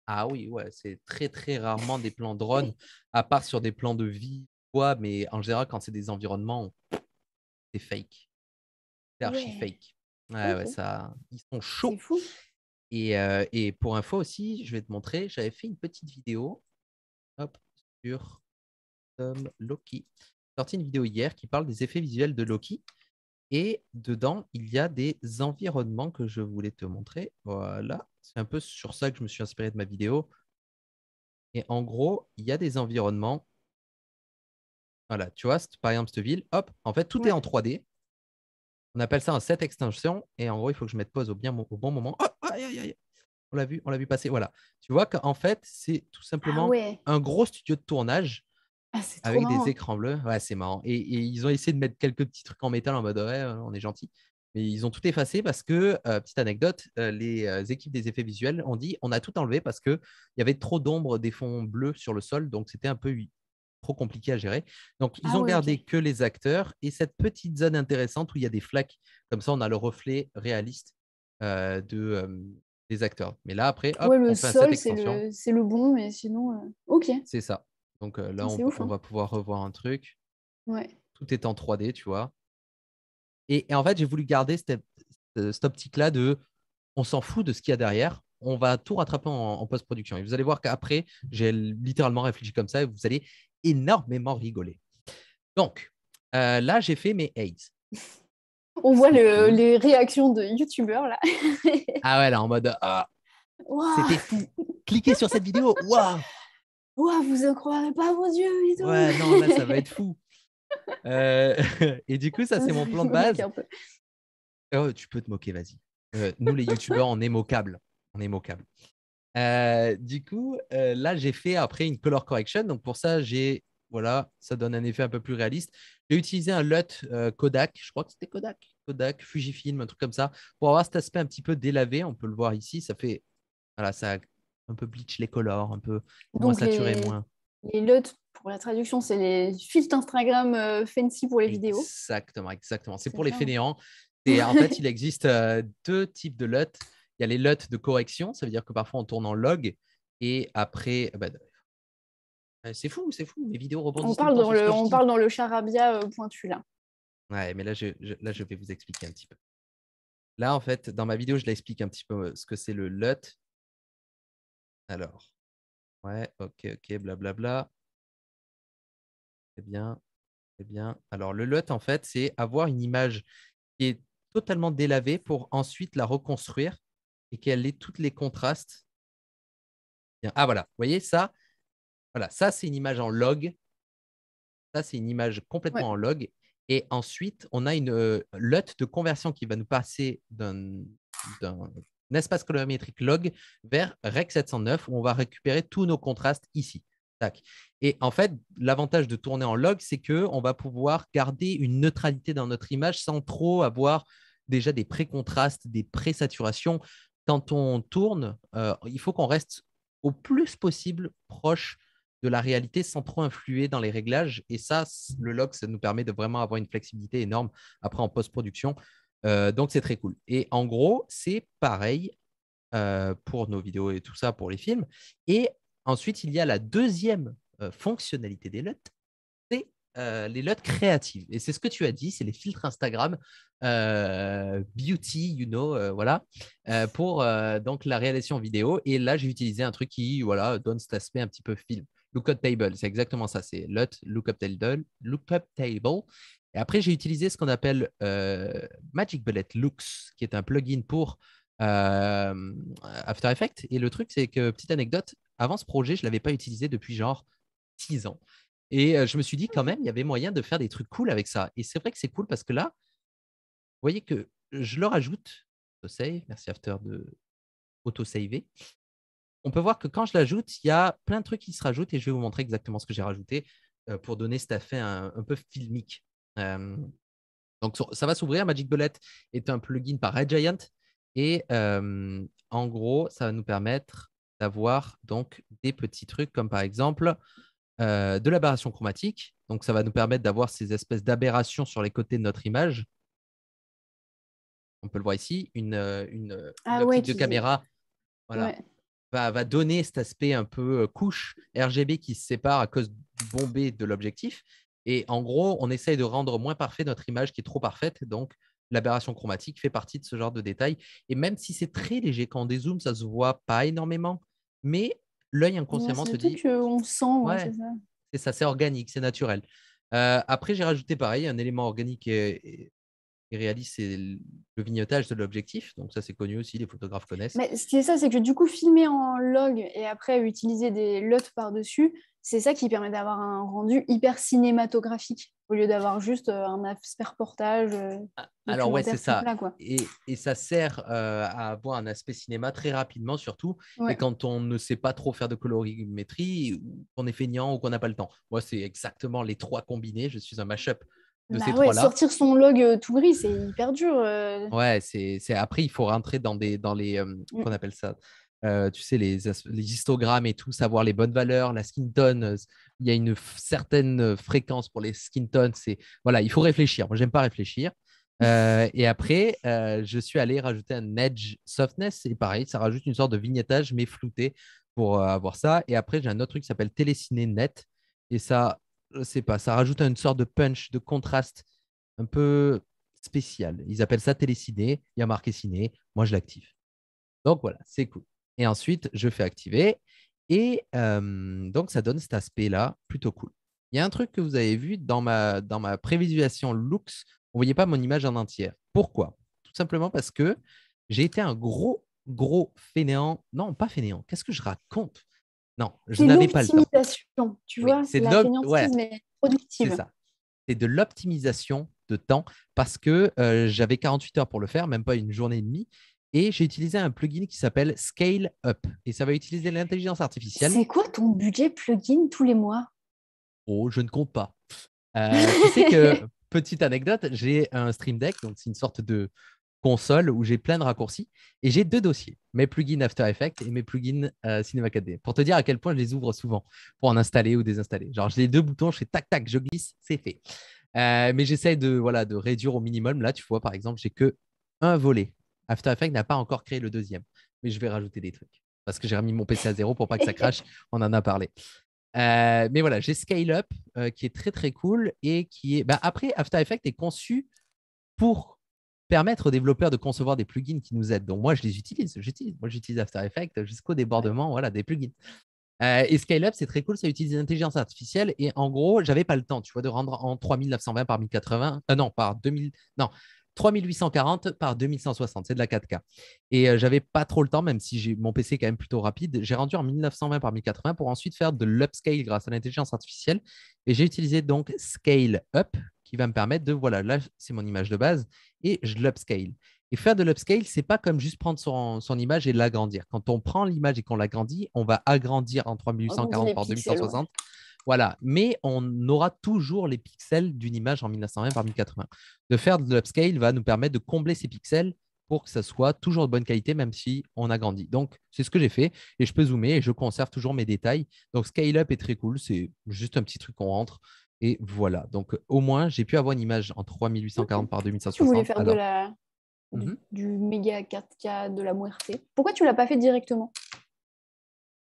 Ah oui, ouais, c'est très très rarement des plans drones, à part sur des plans de vie, quoi, mais en général, quand c'est des environnements, c'est fake. C'est archi fake. Ouais, ouais, ça, ils sont chauds. Fou. Euh, et, pour info aussi, je vais te montrer, j'avais fait une petite vidéo sur euh, Loki. J'ai sorti une vidéo hier qui parle des effets visuels de Loki. Et dedans, il y a des environnements que je voulais te montrer. Voilà, c'est un peu sur ça que je me suis inspiré de ma vidéo. Et en gros, il y a des environnements. Voilà, tu vois, par exemple, cette ville, hop, en fait, tout est en 3D. On appelle ça un set extension. Et en gros, il faut que je mette pause au, bon moment. On l'a vu, on l'a vu passer. Voilà. Tu vois qu'en fait, c'est tout simplement ah un gros studio de tournage ah, avec des écrans bleus. Ouais, c'est marrant. Et, ils ont essayé de mettre quelques petits trucs en métal en mode ouais, on est gentil. Mais ils ont tout effacé parce que, petite anecdote, les équipes des effets visuels ont dit on a tout enlevé parce qu'il y avait trop d'ombre des fonds bleus sur le sol, donc c'était un peu trop compliqué à gérer. Donc ils ah ont gardé que les acteurs et cette petite zone intéressante où il y a des flaques, comme ça on a le reflet réaliste de, des acteurs. Mais là après, hop, le sol, c'est le, le, bon, mais sinon, ok. C'est ça. Donc euh, là, on, hein. va pouvoir revoir un truc. Tout est en 3D, tu vois. Et, en fait, j'ai voulu garder cette, optique-là de on s'en fout de ce qu'il y a derrière. On va tout rattraper en, post-production. Et vous allez voir qu'après, j'ai littéralement réfléchi comme ça et vous allez énormément rigoler. Donc, euh, là, j'ai fait mes AIDS. On voit les réactions de youtubeurs là. ah ouais, là, en mode. Ah. C'était fou. Cliquez sur cette vidéo. Waouh vous ne croirez pas vos yeux Ouais, non, là, ça va être fou. Euh, et du coup, ça, c'est mon plan de base. Oh, tu peux te moquer, vas-y. Euh, nous, les youtubeurs, on est moquables. On est moquables. Euh, du coup, là, j'ai fait après une color correction. Donc, pour ça, j'ai. Voilà, ça donne un effet un peu plus réaliste. J'ai utilisé un LUT Kodak, je crois que c'était Kodak, Kodak, Fujifilm, un truc comme ça, pour avoir cet aspect un petit peu délavé. On peut le voir ici, ça fait, voilà, ça un peu bleach les colors, un peu moins saturé, moins. Les LUT, pour la traduction, c'est les filtres Instagram euh, fancy pour les vidéos. Exactement, exactement. C'est pour les fainéants. Et en fait, il existe euh, deux types de LUT. Il y a les LUT de correction, ça veut dire que parfois on tourne en log et après. Euh, bah, c'est fou, c'est fou, mes vidéos rebondissent. On parle, dans le, on parle dans le charabia pointu là. Ouais, mais là là, je vais vous expliquer un petit peu. Là, en fait, dans ma vidéo, je l'explique un petit peu ce que c'est le LUT. Alors, ouais, ok, ok, blablabla. Très bien, bien. Alors, le LUT, en fait, c'est avoir une image qui est totalement délavée pour ensuite la reconstruire et qu'elle ait tous les contrastes. Ah, voilà, vous voyez ça Voilà, ça, c'est une image en log. Ça, c'est une image complètement en log. Et ensuite, on a une euh, LUT de conversion qui va nous passer d'un espace colorimétrique log vers Rec 709 où on va récupérer tous nos contrastes ici. Tac. Et en fait, l'avantage de tourner en log, c'est qu'on va pouvoir garder une neutralité dans notre image sans trop avoir déjà des pré-contrastes, des pré-saturations. Quand on tourne, euh, il faut qu'on reste au plus possible proche de la réalité sans trop influer dans les réglages. Et ça, le log, ça nous permet de vraiment avoir une flexibilité énorme après en post-production euh, donc, c'est très cool. Et en gros, c'est pareil euh, pour nos vidéos et tout ça, pour les films. Et ensuite, il y a la deuxième euh, fonctionnalité des LUT, c'est les LUT créatives. Et c'est ce que tu as dit, c'est les filtres Instagram, beauty, you know, voilà, pour donc la réalisation vidéo. Et là, j'ai utilisé un truc qui voilà, donne cet aspect un petit peu film. Lookup Table, c'est exactement ça. C'est LUT, Lookup Table, lookup table et après, j'ai utilisé ce qu'on appelle euh, Magic Bullet Looks, qui est un plugin pour euh, After Effects. Et le truc, c'est que, petite anecdote, avant ce projet, je ne l'avais pas utilisé depuis genre 6 ans. Et euh, je me suis dit, quand mhm. même, il y avait moyen de faire des trucs cool avec ça. Et c'est vrai que c'est cool parce que là, vous voyez que je le rajoute, merci After de autosaver. On peut voir que quand je l'ajoute, il y a plein de trucs qui se rajoutent et je vais vous montrer exactement ce que j'ai rajouté pour donner cet effet un peu filmique. Mmh. donc ça va s'ouvrir. Magic Bullet est un plugin par Red Giant et en gros, ça va nous permettre d'avoir donc des petits trucs comme par exemple de l'aberration chromatique. Donc ça va nous permettre d'avoir ces espèces d'aberrations sur les côtés de notre image. On peut le voir ici, une, une, ah de caméra voilà, va, donner cet aspect un peu couche RGB qui se sépare à cause bombée de l'objectif. Et en gros, on essaye de rendre moins parfait notre image qui est trop parfaite. Donc, l'aberration chromatique fait partie de ce genre de détails. Et même si c'est très léger, quand on dézoome, ça se voit pas énormément. Mais l'œil inconsciemment se dit. On sent, ouais, c'est ça. C'est organique, c'est naturel. Euh, après, j'ai rajouté pareil un élément organique il réalise le vignotage de l'objectif. Donc ça, c'est connu aussi, les photographes connaissent. Mais ce qui est ça, c'est que du coup, filmer en log et après utiliser des lots par-dessus, c'est ça qui permet d'avoir un rendu hyper cinématographique au lieu d'avoir juste euh, un aspect reportage. Euh, ah, alors ouais, c'est ça. et, ça sert euh, à avoir un aspect cinéma très rapidement surtout. quand on ne sait pas trop faire de colorimétrie, qu'on est feignant ou qu'on n'a pas le temps. Moi, c'est exactement les trois combinés. Je suis un mash-up bah sortir son log euh, tout gris, c'est hyper dur. Euh. Ouais, c'est, c'est après, il faut rentrer dans, des, dans les. Euh, mm. qu'on appelle ça tu sais, les, histogrammes et tout, savoir les bonnes valeurs, la skin tone, il y a une certaine fréquence pour les skin tones. C'est, voilà, il faut réfléchir. Moi, j'aime pas réfléchir. et après, je suis allé rajouter un edge softness. Et pareil, ça rajoute une sorte de vignettage, mais flouté pour avoir ça. Et après, j'ai un autre truc qui s'appelle Téléciné Net. Et ça, je sais pas, ça rajoute une sorte de punch, de contraste un peu spécial. Ils appellent ça téléciné, il y a marqué ciné, moi je l'active. Donc voilà, c'est cool. Et ensuite, je fais activer. Et euh, donc, ça donne cet aspect-là plutôt cool. Il y a un truc que vous avez vu dans ma, dans ma prévisualisation looks, vous ne voyez pas mon image en entière. Pourquoi Tout simplement parce que j'ai été un gros, gros fainéant. Non, pas fainéant. Qu'est-ce que je raconte non, je n'avais pas le temps. Tu vois, c'est la productive. C'est de l'optimisation de temps parce que euh, j'avais 48 heures pour le faire, même pas une journée et demie. Et j'ai utilisé un plugin qui s'appelle Scale Up. Et ça va utiliser l'intelligence artificielle. C'est quoi ton budget plugin tous les mois Oh, je ne compte pas. Euh, tu sais que, petite anecdote, j'ai un Stream Deck, donc c'est une sorte de, console où j'ai plein de raccourcis et j'ai deux dossiers, mes plugins After Effects et mes plugins euh, Cinema 4D, pour te dire à quel point je les ouvre souvent pour en installer ou désinstaller. Genre, j'ai les deux boutons, je fais tac, tac, je glisse, c'est fait. Euh, mais j'essaie de, voilà, de réduire au minimum. Là, tu vois, par exemple, j'ai que un volet. After Effects n'a pas encore créé le deuxième, mais je vais rajouter des trucs parce que j'ai remis mon PC à zéro pour pas que ça crache. On en a parlé. Euh, mais voilà, j'ai Scale Up qui est très très cool et qui est. Bah, après, After Effects est conçu pour permettre aux développeurs de concevoir des plugins qui nous aident. Donc moi, je les utilise, j'utilise, moi j'utilise After Effects jusqu'au débordement, voilà, des plugins. Euh, et et Up c'est très cool, ça utilise l'intelligence artificielle. Et en gros, j'avais pas le temps, tu vois, de rendre en 3920 par 1080, euh, non, par 2000, non, 3840 par 2160, c'est de la 4K. Et je euh, j'avais pas trop le temps, même si mon PC est quand même plutôt rapide. J'ai rendu en 1920 par 1080 pour ensuite faire de l'upscale grâce à l'intelligence artificielle. Et j'ai utilisé donc Scale Up, qui va me permettre de, voilà, là, c'est mon image de base et je l'upscale. Et faire de l'upscale, ce n'est pas comme juste prendre son, image et l'agrandir. Quand on prend l'image et qu'on l'agrandit, on va agrandir en 3840 par 2160. Voilà, mais on aura toujours les pixels d'une image en 1920 par 1080. De faire de l'upscale va nous permettre de combler ces pixels pour que ça soit toujours de bonne qualité, même si on agrandit. Donc, c'est ce que j'ai fait et je peux zoomer et je conserve toujours mes détails. Donc, scale up est très cool. C'est juste un petit truc qu'on rentre et voilà. Donc, euh, au moins, j'ai pu avoir une image en 3840 par 2560. Tu voulais faire de la... Mmh du méga 4K de la Muerte. Pourquoi tu ne l'as pas fait directement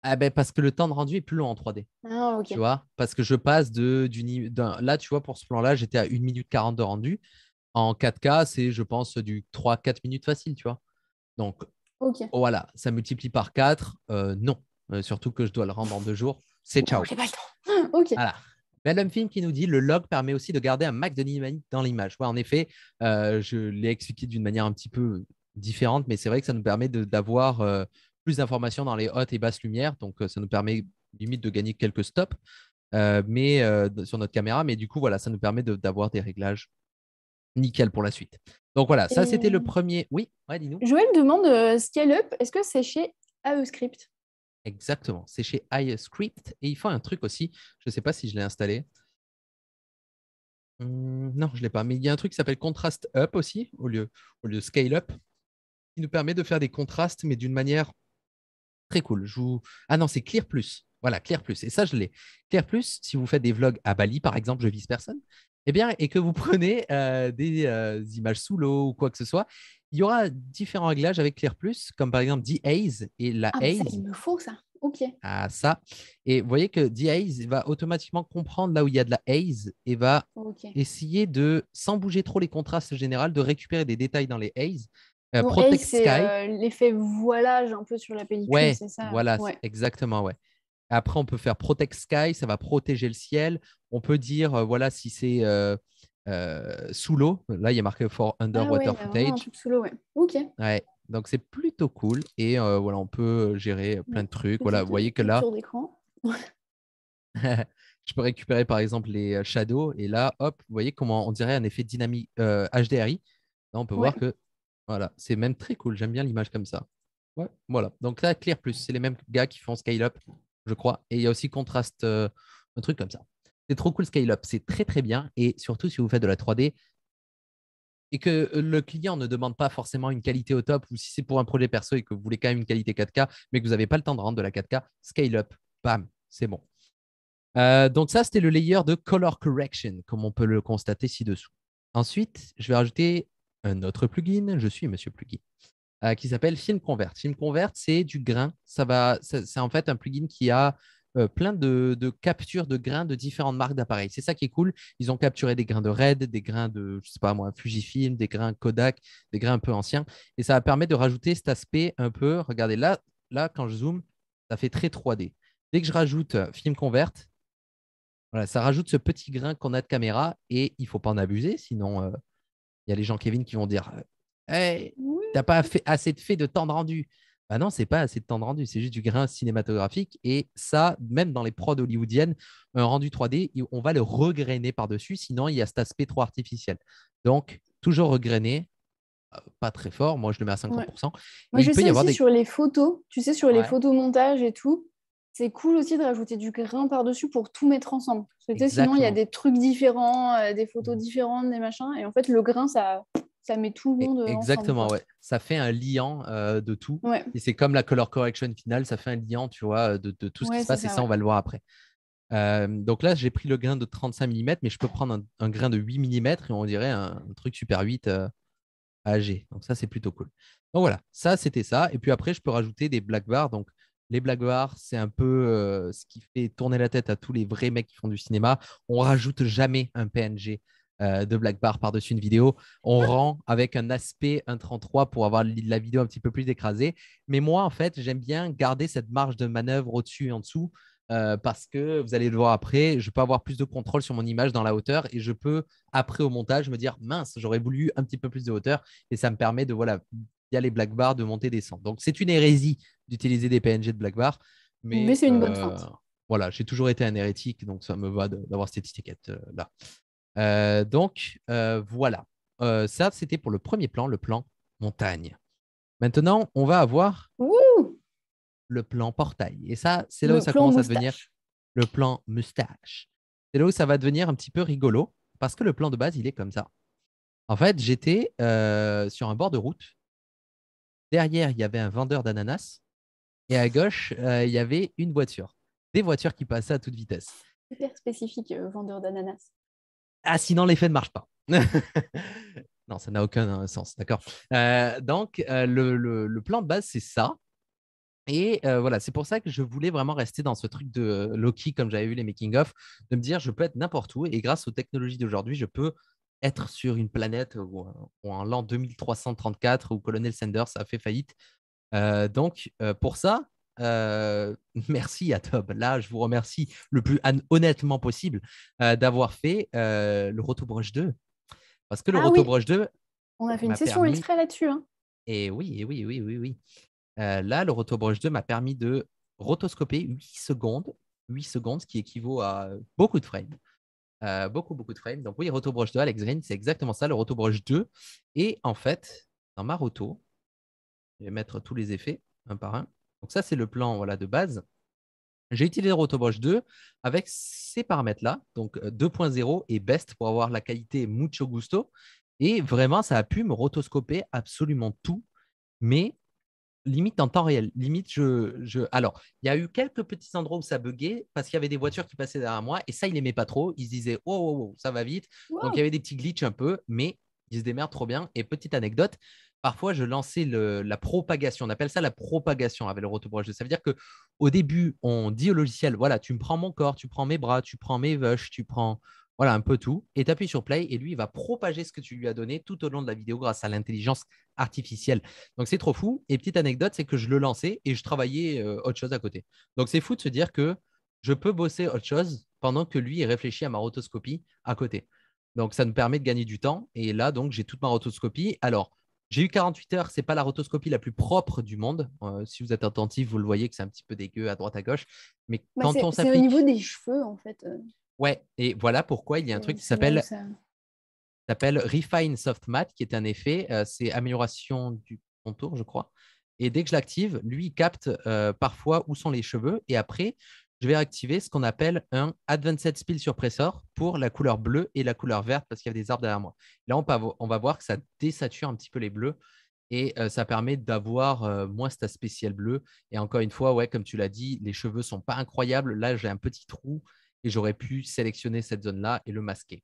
ah ben, parce que le temps de rendu est plus long en 3D. Ah, ok. Tu vois Parce que je passe de d'une là tu vois pour ce plan là, j'étais à 1 minute 40 de rendu. En 4K, c'est je pense du 3 4 minutes facile, tu vois. Donc voilà, ça multiplie par 4, euh, non, euh, surtout que je dois le rendre en deux jours, c'est oh, ciao. pas le temps. Ah, OK. Voilà. Bah, Madame Film qui nous dit le log permet aussi de garder un max de dynamique dans l'image. en effet, euh, je l'ai expliqué d'une manière un petit peu différente, mais c'est vrai que ça nous permet d'avoir euh, plus d'informations dans les hautes et basses lumières. Donc, euh, ça nous permet limite de gagner quelques stops mais, sur notre caméra. Mais du coup, voilà, ça nous permet d'avoir des réglages nickel pour la suite. Donc voilà, ça c'était le premier. Oui, dis-nous. Joël demande Scale Up, est-ce que c'est chez script Exactement, c'est chez iScript et ils font un truc aussi, je ne sais pas si je l'ai installé. Hum, non, je ne l'ai pas, mais il y a un truc qui s'appelle Contrast Up aussi, au lieu, au Scale Up, qui nous permet de faire des contrastes, mais d'une manière très cool. Je vous... Ah non, c'est Clear Plus. Voilà, Clear Plus. Et ça, je l'ai. Clear Plus, si vous faites des vlogs à Bali, par exemple, je vise personne, et eh bien, et que vous prenez euh, des euh, images sous l'eau ou quoi que ce soit, il y aura différents réglages avec Clear Plus, comme par exemple D-Haze et la ah, Ça, il me faut ça. OK. Ah, ça. Et vous voyez que D-Haze va automatiquement comprendre là où il y a de la haze et va essayer de, sans bouger trop les contrastes généraux, de récupérer des détails dans les haze. Euh, Protect haze, Sky. Euh, l'effet voilage un peu sur la pellicule, c'est ça Voilà, exactement, ouais. Après, on peut faire Protect Sky, ça va protéger le ciel. On peut dire, euh, voilà, si c'est euh, euh, sous l'eau, là, il y a marqué for ah underwater ah footage. Sous l'eau, ouais. OK. Ouais. Donc, c'est plutôt cool. Et voilà, on peut gérer plein de trucs. Voilà, vous voyez que là. je peux récupérer par exemple les shadows et là, hop, vous voyez comment on dirait un effet dynamique HDRI. Là, on peut voir que voilà, c'est même très cool. J'aime bien l'image comme ça. Ouais, voilà. Donc là, Clear Plus, c'est les mêmes gars qui font Scale Up je crois. Et il y a aussi contraste, euh, un truc comme ça. C'est trop cool Scale-up, c'est très très bien. Et surtout, si vous faites de la 3D et que euh, le client ne demande pas forcément une qualité au top, ou si c'est pour un projet perso et que vous voulez quand même une qualité 4K, mais que vous n'avez pas le temps de rendre de la 4K, Scale-up, bam, c'est bon. Euh, donc ça, c'était le layer de color correction, comme on peut le constater ci-dessous. Ensuite, je vais rajouter un autre plugin. Je suis Monsieur Plugin. Euh, qui s'appelle Film Convert. Film Convert, c'est du grain. Ça va, c'est en fait un plugin qui a euh, plein de, captures de grains de différentes marques d'appareils. C'est ça qui est cool. Ils ont capturé des grains de Red, des grains de, je sais pas moi, Fujifilm, des grains Kodak, des grains un peu anciens. Et ça va permettre de rajouter cet aspect un peu. Regardez là, là quand je zoome, ça fait très 3D. Dès que je rajoute euh, Film Convert, ça rajoute ce petit grain qu'on a de caméra et il faut pas en abuser, sinon il y a les gens Kevin qui vont dire. Hey, t'as pas assez de fait de temps de rendu. Bah non, c'est pas assez de temps de rendu, c'est juste du grain cinématographique. Et ça, même dans les prods hollywoodiennes, un rendu 3D, on va le regrainer par-dessus, sinon il y a cet aspect trop artificiel. Donc, toujours regrainer, euh, pas très fort, moi je le mets à 50%. Moi, je sais aussi sur les photos, tu sais, sur les photos montage et tout, c'est cool aussi de rajouter du grain par-dessus pour tout mettre ensemble. sinon, il y a des trucs différents, euh, des photos mmh. différentes, des machins. Et en fait, le grain, ça, ça met tout le monde. Euh, exactement, ouais. Ça fait un liant euh, de tout. Et c'est comme la color correction finale, ça fait un liant, tu vois, euh, de, tout ce qui se passe. et ça, on va le voir après. donc là, j'ai pris le grain de 35 mm, mais je peux prendre un, grain de 8 mm et on dirait un, truc Super 8 à AG. Donc ça, c'est plutôt cool. Donc voilà, ça, c'était ça. Et puis après, je peux rajouter des black bars. Donc les black bars, c'est un peu ce qui fait tourner la tête à tous les vrais mecs qui font du cinéma. On rajoute jamais un PNG euh, de Black Bar par-dessus une vidéo. On rend avec un aspect 1.33 pour avoir la vidéo un petit peu plus écrasée. Mais moi, en fait, j'aime bien garder cette marge de manœuvre au-dessus et en dessous. Euh, parce que vous allez le voir après, je peux avoir plus de contrôle sur mon image dans la hauteur et je peux, après au montage, me dire mince, j'aurais voulu un petit peu plus de hauteur et ça me permet de, voilà, via les black bar de monter et Donc c'est une hérésie d'utiliser des PNG de black bar, mais, c'est une bonne chose. Euh, voilà, j'ai toujours été un hérétique, donc ça me va d'avoir cette étiquette-là. Euh, donc euh, voilà, euh, ça c'était pour le premier plan, le plan montagne. Maintenant, on va avoir le plan portail. Et ça, c'est là où ça commence à devenir le plan moustache. C'est là où ça va devenir un petit peu rigolo, parce que le plan de base, il est comme ça. En fait, j'étais sur un bord de route. Derrière, il y avait un vendeur d'ananas. Et à gauche, il y avait une voiture. Des voitures qui passaient à toute vitesse. Super spécifique, vendeur d'ananas. Ah, sinon, l'effet ne marche pas. non, ça n'a aucun euh, sens, d'accord euh, Donc, euh, le, plan de base, c'est ça. Et voilà, c'est pour ça que je voulais vraiment rester dans ce truc de Loki, comme j'avais vu les making-of, de me dire, je peux être n'importe où, et grâce aux technologies d'aujourd'hui, je peux être sur une planète ou où en l'an 2334, où Colonel Sanders a fait faillite. donc, pour ça, euh, merci à Tob. Là, je vous remercie le plus honnêtement possible euh, d'avoir fait euh, le Rotobrush 2. Parce que le ah Rotobrush 2. On a fait une session permis... là-dessus. Et hein. eh oui, et eh oui, oui, oui, oui. là, le Rotobrush 2 m'a permis de rotoscoper 8 secondes, 8 secondes, ce qui équivaut à beaucoup de frames. beaucoup, beaucoup de frames. Donc, oui, Rotobrush 2, Alex Green, c'est exactement ça, le Rotobrush 2. Et en fait, dans ma roto, je vais mettre tous les effets un par un. Donc ça, c'est le plan voilà, de base. J'ai utilisé Rotobosch 2 avec ces paramètres-là, donc 2.0 euh, et best pour avoir la qualité mucho gusto. Et vraiment, ça a pu me rotoscoper absolument tout, mais limite en temps réel. Limite, je, je... Alors, il y a eu quelques petits endroits où ça buguait parce qu'il y avait des voitures qui passaient derrière moi et ça, il n'aimait pas trop. Il se disait, oh, ça va vite. Donc, il y avait des petits glitches un peu, mais il se démerde trop bien. Et petite anecdote, parfois je lançais la propagation. On appelle ça la propagation avec le rotobrush. Ça veut dire que au début, on dit au logiciel voilà, tu me prends mon corps, tu prends mes bras, tu prends mes vaches, tu prends voilà un peu tout, et tu appuies sur play et lui il va propager ce que tu lui as donné tout au long de la vidéo grâce à l'intelligence artificielle. Donc c'est trop fou. Et petite anecdote, c'est que je le lançais et je travaillais euh, autre chose à côté. Donc c'est fou de se dire que je peux bosser autre chose pendant que lui réfléchit à ma rotoscopie à côté. Donc ça nous permet de gagner du temps. Et là donc j'ai toute ma rotoscopie. Alors j'ai eu 48 heures, ce n'est pas la rotoscopie la plus propre du monde. Euh, si vous êtes attentif, vous le voyez que c'est un petit peu dégueu à droite à gauche. Mais quand on s'applique. C'est au niveau des cheveux, en fait. Euh. Ouais, et voilà pourquoi il y a un truc qui s'appelle s'appelle Refine Soft Matte, qui est un effet, euh, c'est amélioration du contour, je crois. Et dès que je l'active, lui, il capte parfois où sont les cheveux. Et après, je vais activer ce qu'on appelle un Advanced Spill suppressor pour la couleur bleue et la couleur verte parce qu'il y a des arbres derrière moi. Là, on, on va voir que ça désature un petit peu les bleus et euh, ça permet d'avoir euh, moins cet aspect bleu. Et encore une fois, ouais, comme tu l'as dit, les cheveux sont pas incroyables. Là, j'ai un petit trou et j'aurais pu sélectionner cette zone-là et le masquer.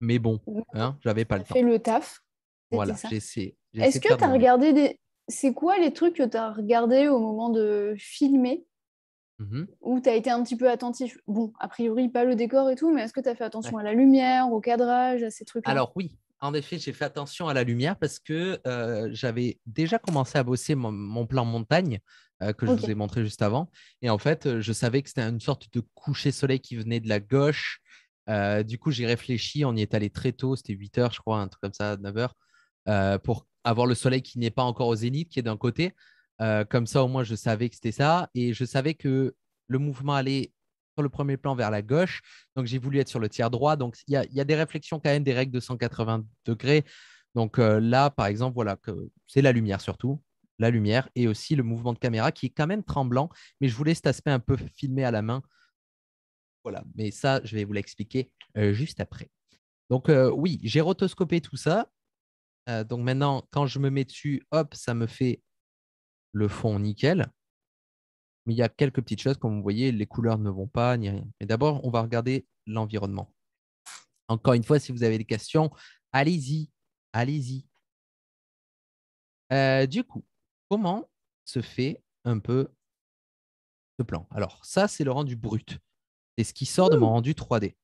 Mais bon, hein, j'avais pas le temps. fait le taf. Voilà, j'ai Est-ce que tu as regardé des... C'est quoi les trucs que tu as regardé au moment de filmer ou mhm. Où tu as été un petit peu attentif. Bon, a priori, pas le décor et tout, mais est-ce que tu as fait attention à la lumière, au cadrage, à ces trucs-là Alors oui, en effet, j'ai fait attention à la lumière parce que euh, j'avais déjà commencé à bosser mon, plan montagne euh, que je vous ai montré juste avant. Et en fait, euh, je savais que c'était une sorte de coucher soleil qui venait de la gauche. du coup, j'ai réfléchi, on y est allé très tôt, c'était 8 heures, je crois, un truc comme ça, 9 heures, pour avoir le soleil qui n'est pas encore au zénith, qui est d'un côté, euh, comme ça, au moins, je savais que c'était ça. Et je savais que le mouvement allait sur le premier plan vers la gauche. Donc, j'ai voulu être sur le tiers droit. Donc, il y a, des réflexions quand même, des règles de 180 degrés. Donc euh, là, par exemple, voilà, c'est la lumière surtout, la lumière et aussi le mouvement de caméra qui est quand même tremblant. Mais je voulais cet aspect un peu filmé à la main. Voilà, mais ça, je vais vous l'expliquer euh, juste après. Donc oui, j'ai rotoscopé tout ça. donc maintenant, quand je me mets dessus, hop, ça me fait le fond nickel. Mais il y a quelques petites choses, comme vous voyez, les couleurs ne vont pas, ni rien. Mais d'abord, on va regarder l'environnement. Encore une fois, si vous avez des questions, allez-y, allez-y. Euh, du coup, comment se fait un peu ce plan Alors, ça, c'est le rendu brut. C'est ce qui sort de mon rendu 3D.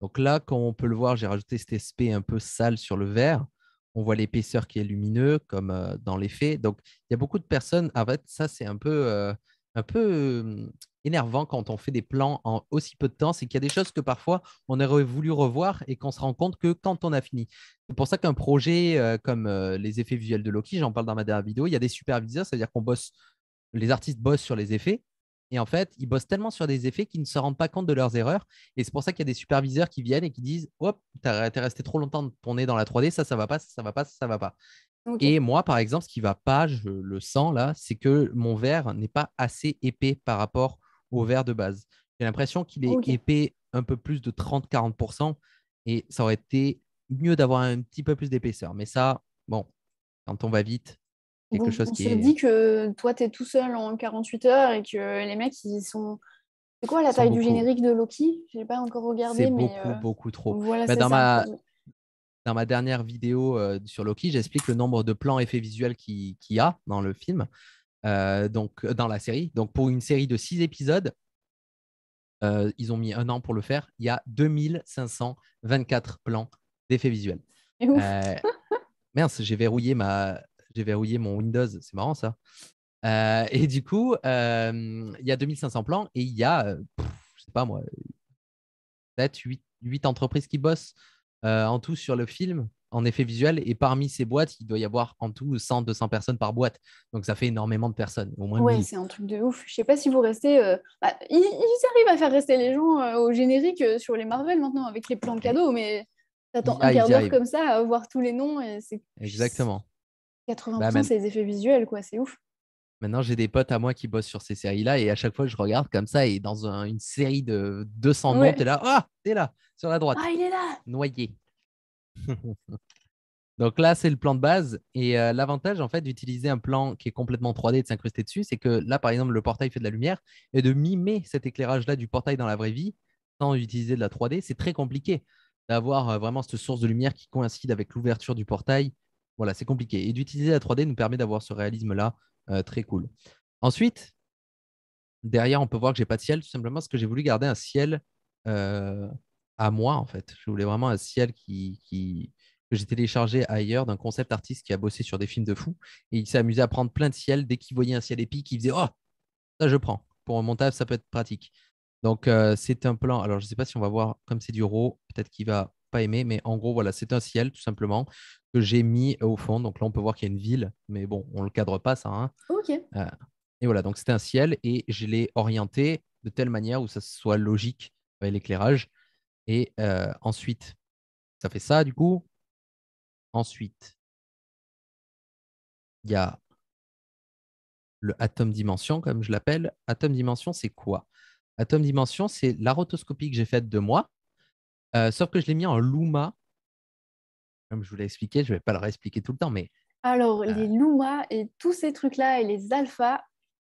Donc là, comme on peut le voir, j'ai rajouté cet aspect un peu sale sur le vert on voit l'épaisseur qui est lumineux, comme euh, dans l'effet. Donc, il y a beaucoup de personnes. En fait, ça, c'est un peu, euh, un peu hum, énervant quand on fait des plans en aussi peu de temps. C'est qu'il y a des choses que parfois, on aurait voulu revoir et qu'on se rend compte que quand on a fini. C'est pour ça qu'un projet euh, comme les effets visuels de Loki, j'en parle dans ma dernière vidéo, il y a des superviseurs, c'est-à-dire qu'on bosse, les artistes bossent sur les effets. Et en fait, ils bossent tellement sur des effets qu'ils ne se rendent pas compte de leurs erreurs. Et c'est pour ça qu'il y a des superviseurs qui viennent et qui disent Hop, t'es resté trop longtemps de dans la 3D, ça, ça va pas, ça, va pas, ça, va pas. Et moi, par exemple, ce qui va pas, je le sens là, c'est que mon verre n'est pas assez épais par rapport au verre de base. J'ai l'impression qu'il est épais un peu plus de 30-40%. Et ça aurait été mieux d'avoir un petit peu plus d'épaisseur. Mais ça, bon, quand on va vite, Quelque chose on qui se dit que toi, tu es tout seul en 48 heures et que les mecs, ils sont. C'est quoi la taille du générique de Loki Je n'ai pas encore regardé. C'est beaucoup, euh, beaucoup trop. Bah, dans, ma... dans ma dernière vidéo euh, sur Loki, j'explique le nombre de plans effets visuels qu'il y a dans le film, euh, donc, dans la série. Donc, pour une série de 6 épisodes, ils ont mis un an pour le faire. Il y a 2524 plans d'effets visuels. Mince, j'ai verrouillé ma, j'ai verrouillé mon Windows. C'est marrant ça. Euh, et du coup, euh, il y a 2500 plans et il y a, euh, je sais pas moi, peut 8, 8 entreprises qui bossent en tout sur le film en effet visuel. Et parmi ces boîtes, il doit y avoir en tout 100, 200 personnes par boîte. Donc ça fait énormément de personnes, au moins. Ouais, c'est un truc de ouf. Je sais pas si vous restez. Bah, ils, arrivent à faire rester les gens au générique sur les Marvel maintenant avec les plans cadeaux, mais t'attends ah, un quart d'heure comme ça à voir tous les noms. Et Exactement. 80% bah, c'est les effets visuels, quoi, c'est ouf. Maintenant, j'ai des potes à moi qui bossent sur ces séries-là et à chaque fois, je regarde comme ça et dans une série de 200 noms, et t'es là, ah, oh, t'es là, sur la droite. Ah, il est là Noyé. Donc là, c'est le plan de base. Et euh, l'avantage, en fait, d'utiliser un plan qui est complètement 3D et de s'incruster dessus, c'est que là, par exemple, le portail fait de la lumière et de mimer cet éclairage-là du portail dans la vraie vie sans utiliser de la 3D, c'est très compliqué d'avoir euh, vraiment cette source de lumière qui coïncide avec l'ouverture du portail voilà, c'est compliqué. Et d'utiliser la 3D nous permet d'avoir ce réalisme-là euh, très cool. Ensuite, derrière, on peut voir que j'ai pas de ciel, tout simplement parce que j'ai voulu garder un ciel euh, à moi, en fait. Je voulais vraiment un ciel qui, que j'ai téléchargé ailleurs d'un concept artiste qui a bossé sur des films de fou. Et il s'est amusé à prendre plein de ciels. Dès qu'il voyait un ciel épique, il faisait Oh, ça je prends. Pour un montage, ça peut être pratique. Donc euh, c'est un plan. Alors je ne sais pas si on va voir, comme c'est du RAW, peut-être qu'il va pas aimé, mais en gros, voilà, c'est un ciel tout simplement que j'ai mis au fond. Donc là, on peut voir qu'il y a une ville, mais bon, on le cadre pas ça. Hein. Ok. et voilà, donc c'était un ciel et je l'ai orienté de telle manière où ça soit logique avec l'éclairage. Et ensuite, ça fait ça du coup. Ensuite, il y a le atome Dimension, comme je l'appelle. atome Dimension, c'est quoi atome Dimension, c'est la rotoscopie que j'ai faite de moi euh, sauf que je l'ai mis en Luma. Comme je vous l'ai expliqué, je ne vais pas le réexpliquer tout le temps, mais. Alors, les euh, Luma et tous ces trucs-là et les alphas,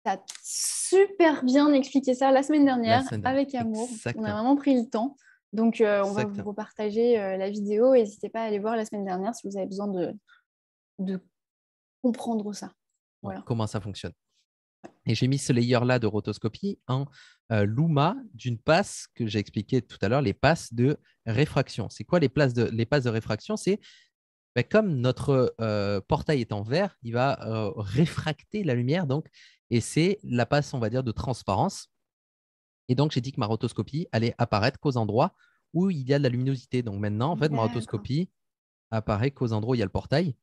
tu as super bien expliqué ça la semaine dernière, avec amour. On a vraiment pris le temps. Donc, euh, on va vous repartager la vidéo. N'hésitez pas à aller voir la semaine dernière si vous avez besoin de, de comprendre ça. comment ça fonctionne. Et j'ai mis ce layer-là de rotoscopie en luma d'une passe que j'ai expliqué tout à l'heure, les passes de réfraction. C'est quoi les, passes de réfraction C'est bah, comme notre portail est en vert, il va réfracter la lumière, donc, et c'est la passe, on va dire, de transparence. Et donc, j'ai dit que ma rotoscopie allait apparaître qu'aux endroits où il y a de la luminosité. Donc maintenant, en fait, ma rotoscopie apparaît qu'aux endroits où il y a le portail.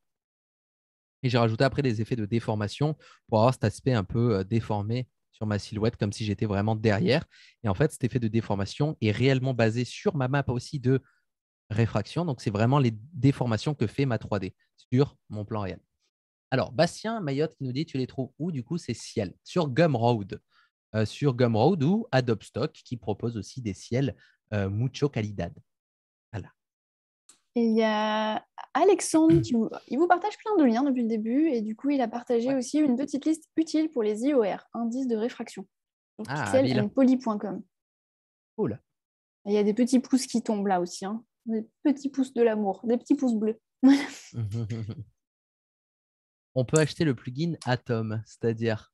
Et j'ai rajouté après des effets de déformation pour avoir cet aspect un peu euh, déformé sur ma silhouette, comme si j'étais vraiment derrière. Et en fait, cet effet de déformation est réellement basé sur ma map aussi de réfraction. Donc, c'est vraiment les déformations que fait ma 3D sur mon plan réel. Alors, Bastien Mayotte qui nous dit tu les trouves où Du coup, c'est ciel. Sur Gumroad. Euh, sur Gumroad ou Adobe Stock qui propose aussi des ciels euh, mucho calidad il y a Alexandre qui il vous partage plein de liens depuis le début et du coup, il a partagé aussi une petite liste utile pour les IOR, indice de réfraction. Donc, ah, Cool. Il y a des petits pouces qui tombent là aussi, hein. des petits pouces de l'amour, des petits pouces bleus. On peut acheter le plugin Atom, c'est-à-dire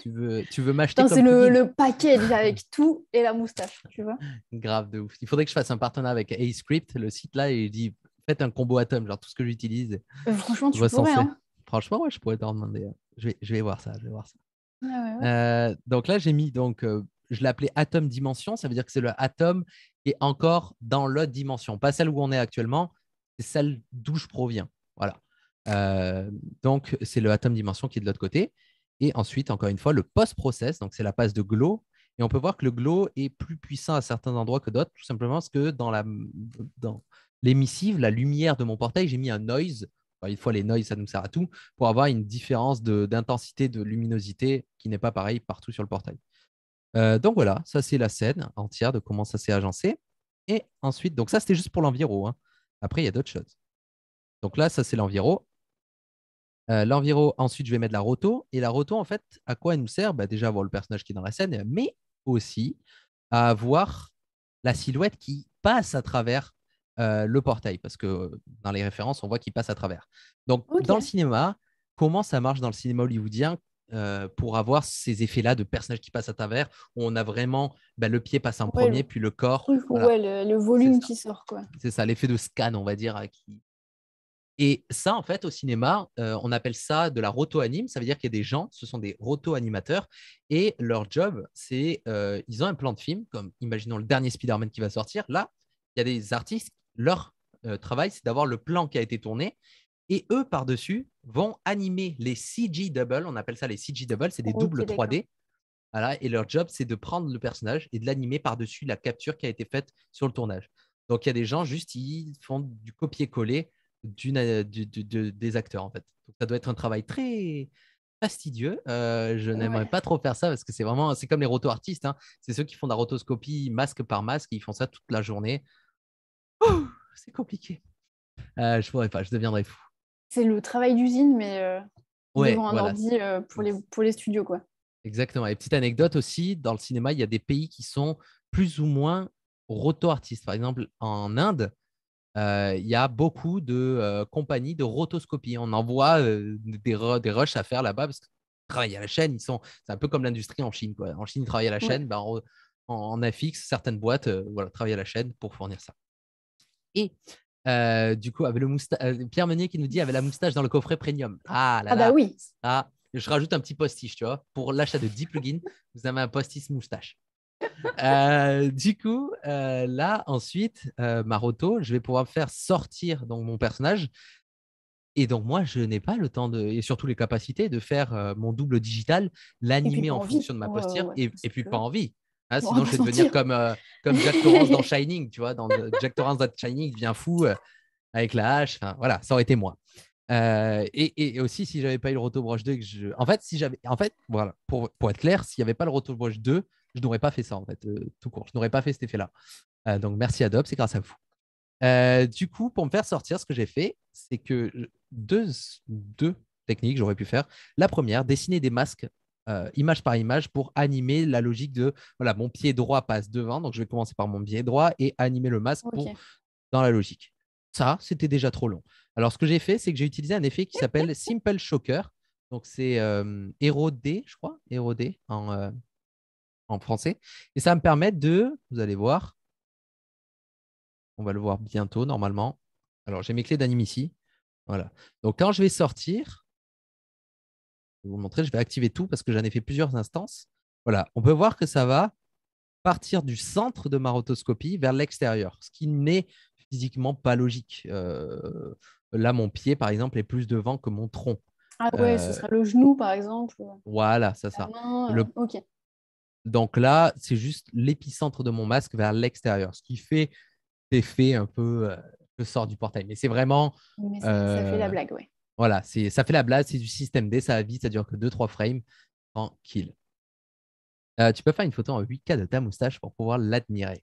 tu veux, tu veux m'acheter. C'est le, le, package avec tout et la moustache, tu vois. Grave de ouf. Il faudrait que je fasse un partenariat avec Script le site là, et je dis faites un combo Atom, genre tout ce que j'utilise. Euh, franchement, tu pourrais. Hein. Franchement, ouais, je pourrais te demander. Hein. Je vais, voir ça, je vais voir ça. Ah euh, donc là, j'ai mis donc euh, je l'appelais Atom dimension, ça veut dire que c'est le Atom qui est encore dans l'autre dimension, pas celle où on est actuellement, c'est celle d'où je proviens. Voilà. donc c'est le Atom dimension qui est de l'autre côté. Et ensuite, encore une fois, le post-process, donc c'est la passe de glow. Et on peut voir que le glow est plus puissant à certains endroits que d'autres, tout simplement parce que dans, l'émissive, la lumière de mon portail, j'ai mis un noise. une fois, les noise, ça nous sert à tout, pour avoir une différence d'intensité de luminosité qui n'est pas pareil partout sur le portail. Euh, donc voilà, ça c'est la scène entière de comment ça s'est agencé. Et ensuite, donc ça c'était juste pour l'enviro. Hein. Après, il y a d'autres choses. Donc là, ça c'est l'enviro. Euh, L'environ ensuite, je vais mettre la roto. Et la roto, en fait, à quoi elle nous sert bah, Déjà, voir le personnage qui est dans la scène, mais aussi à voir la silhouette qui passe à travers euh, le portail, parce que euh, dans les références, on voit qu'il passe à travers. Donc, dans le cinéma, comment ça marche dans le cinéma hollywoodien pour avoir ces effets-là de personnages qui passent à travers, où on a vraiment bah, le pied passe en premier, puis le corps. le, volume qui sort. C'est ça, l'effet de scan, on va dire, hein, qui, et ça, en fait, au cinéma, euh, on appelle ça de la roto-anime. Ça veut dire qu'il y a des gens, ce sont des roto-animateurs, et leur job, c'est euh, ils ont un plan de film, comme imaginons le dernier Spider-Man qui va sortir. Là, il y a des artistes, leur euh, travail, c'est d'avoir le plan qui a été tourné, et eux, par-dessus, vont animer les CG double. On appelle ça les CG double, c'est des doubles 3D. Voilà, et leur job, c'est de prendre le personnage et de l'animer par-dessus la capture qui a été faite sur le tournage. Donc, il y a des gens, juste, ils font du copier-coller euh, des acteurs en fait. Donc, ça doit être un travail très fastidieux. Euh, je n'aimerais pas trop faire ça parce que c'est vraiment, c'est comme les roto artistes. Hein. C'est ceux qui font de la rotoscopie masque par masque, ils font ça toute la journée. c'est compliqué. je euh, je pourrais pas, je deviendrais fou. C'est le travail d'usine, mais devant un ordi pour les, pour les studios quoi. Exactement. Et petite anecdote aussi, dans le cinéma, il y a des pays qui sont plus ou moins roto-artistes. Par exemple, en Inde, euh, il y a beaucoup de euh, compagnies de rotoscopie. On envoie euh, des, des rushs à faire là-bas parce que travaillent à la chaîne. Ils sont, c'est un peu comme l'industrie en Chine. En Chine, ils travaillent à la chaîne. Ben, en, en, affixe, certaines boîtes voilà, travaillent à la chaîne pour fournir ça. Et du coup, Pierre Meunier qui nous dit avait la moustache dans le coffret premium. Ah là, ah bah oui. Ah, je rajoute un petit postiche, tu vois. Pour l'achat de 10 plugins, vous avez un postiche moustache. Euh, du coup, euh, là, ensuite, euh, Maroto, je vais pouvoir faire sortir donc, mon personnage. Et donc, moi, je n'ai pas le temps de, et surtout les capacités de faire euh, mon double digital, l'animer en fonction de ma posture, et, et, puis pas envie. Hein, sinon, je vais devenir comme, comme Jack Torrance dans Shining, tu vois, dans Jack Torrance dans Shining, bien fou avec la hache. voilà, ça aurait été moi. et, aussi, si j'avais pas eu le Roto Brush 2, que en fait, si j'avais, en fait, voilà, pour, pour être clair, s'il n'y avait pas le Roto Brush 2, je n'aurais pas fait ça en fait, euh, tout court. Je n'aurais pas fait cet effet-là. Euh, donc merci Adobe, c'est grâce à vous. Euh, du coup, pour me faire sortir, ce que j'ai fait, c'est que deux, techniques j'aurais pu faire. La première, dessiner des masques image par image pour animer la logique de voilà, mon pied droit passe devant, donc je vais commencer par mon pied droit et animer le masque dans la logique. Ça, c'était déjà trop long. Alors, ce que j'ai fait, c'est que j'ai utilisé un effet qui s'appelle Simple Shocker. Donc, c'est euh, je crois, Hero en, en français. Et ça me permet de, vous allez voir, on va le voir bientôt normalement. Alors, j'ai mes clés d'anime ici. Voilà. Donc, quand je vais sortir, je vais vous montrer, je vais activer tout parce que j'en ai fait plusieurs instances. Voilà, on peut voir que ça va partir du centre de ma rotoscopie vers l'extérieur, ce qui n'est physiquement pas logique. Euh, là, mon pied, par exemple, est plus devant que mon tronc. Ah ouais, ce euh, serait le genou, par exemple. Voilà, ça, ça. Ah, OK. Donc là, c'est juste l'épicentre de mon masque vers l'extérieur, ce qui fait effet un peu le euh, sort du portail. Mais c'est vraiment. Mais ça, fait la euh, blague, ouais. Voilà, ça fait la blague, c'est du système D, ça va vite, ça dure que 2-3 frames, tranquille. Euh, tu peux faire une photo en 8K de ta moustache pour pouvoir l'admirer.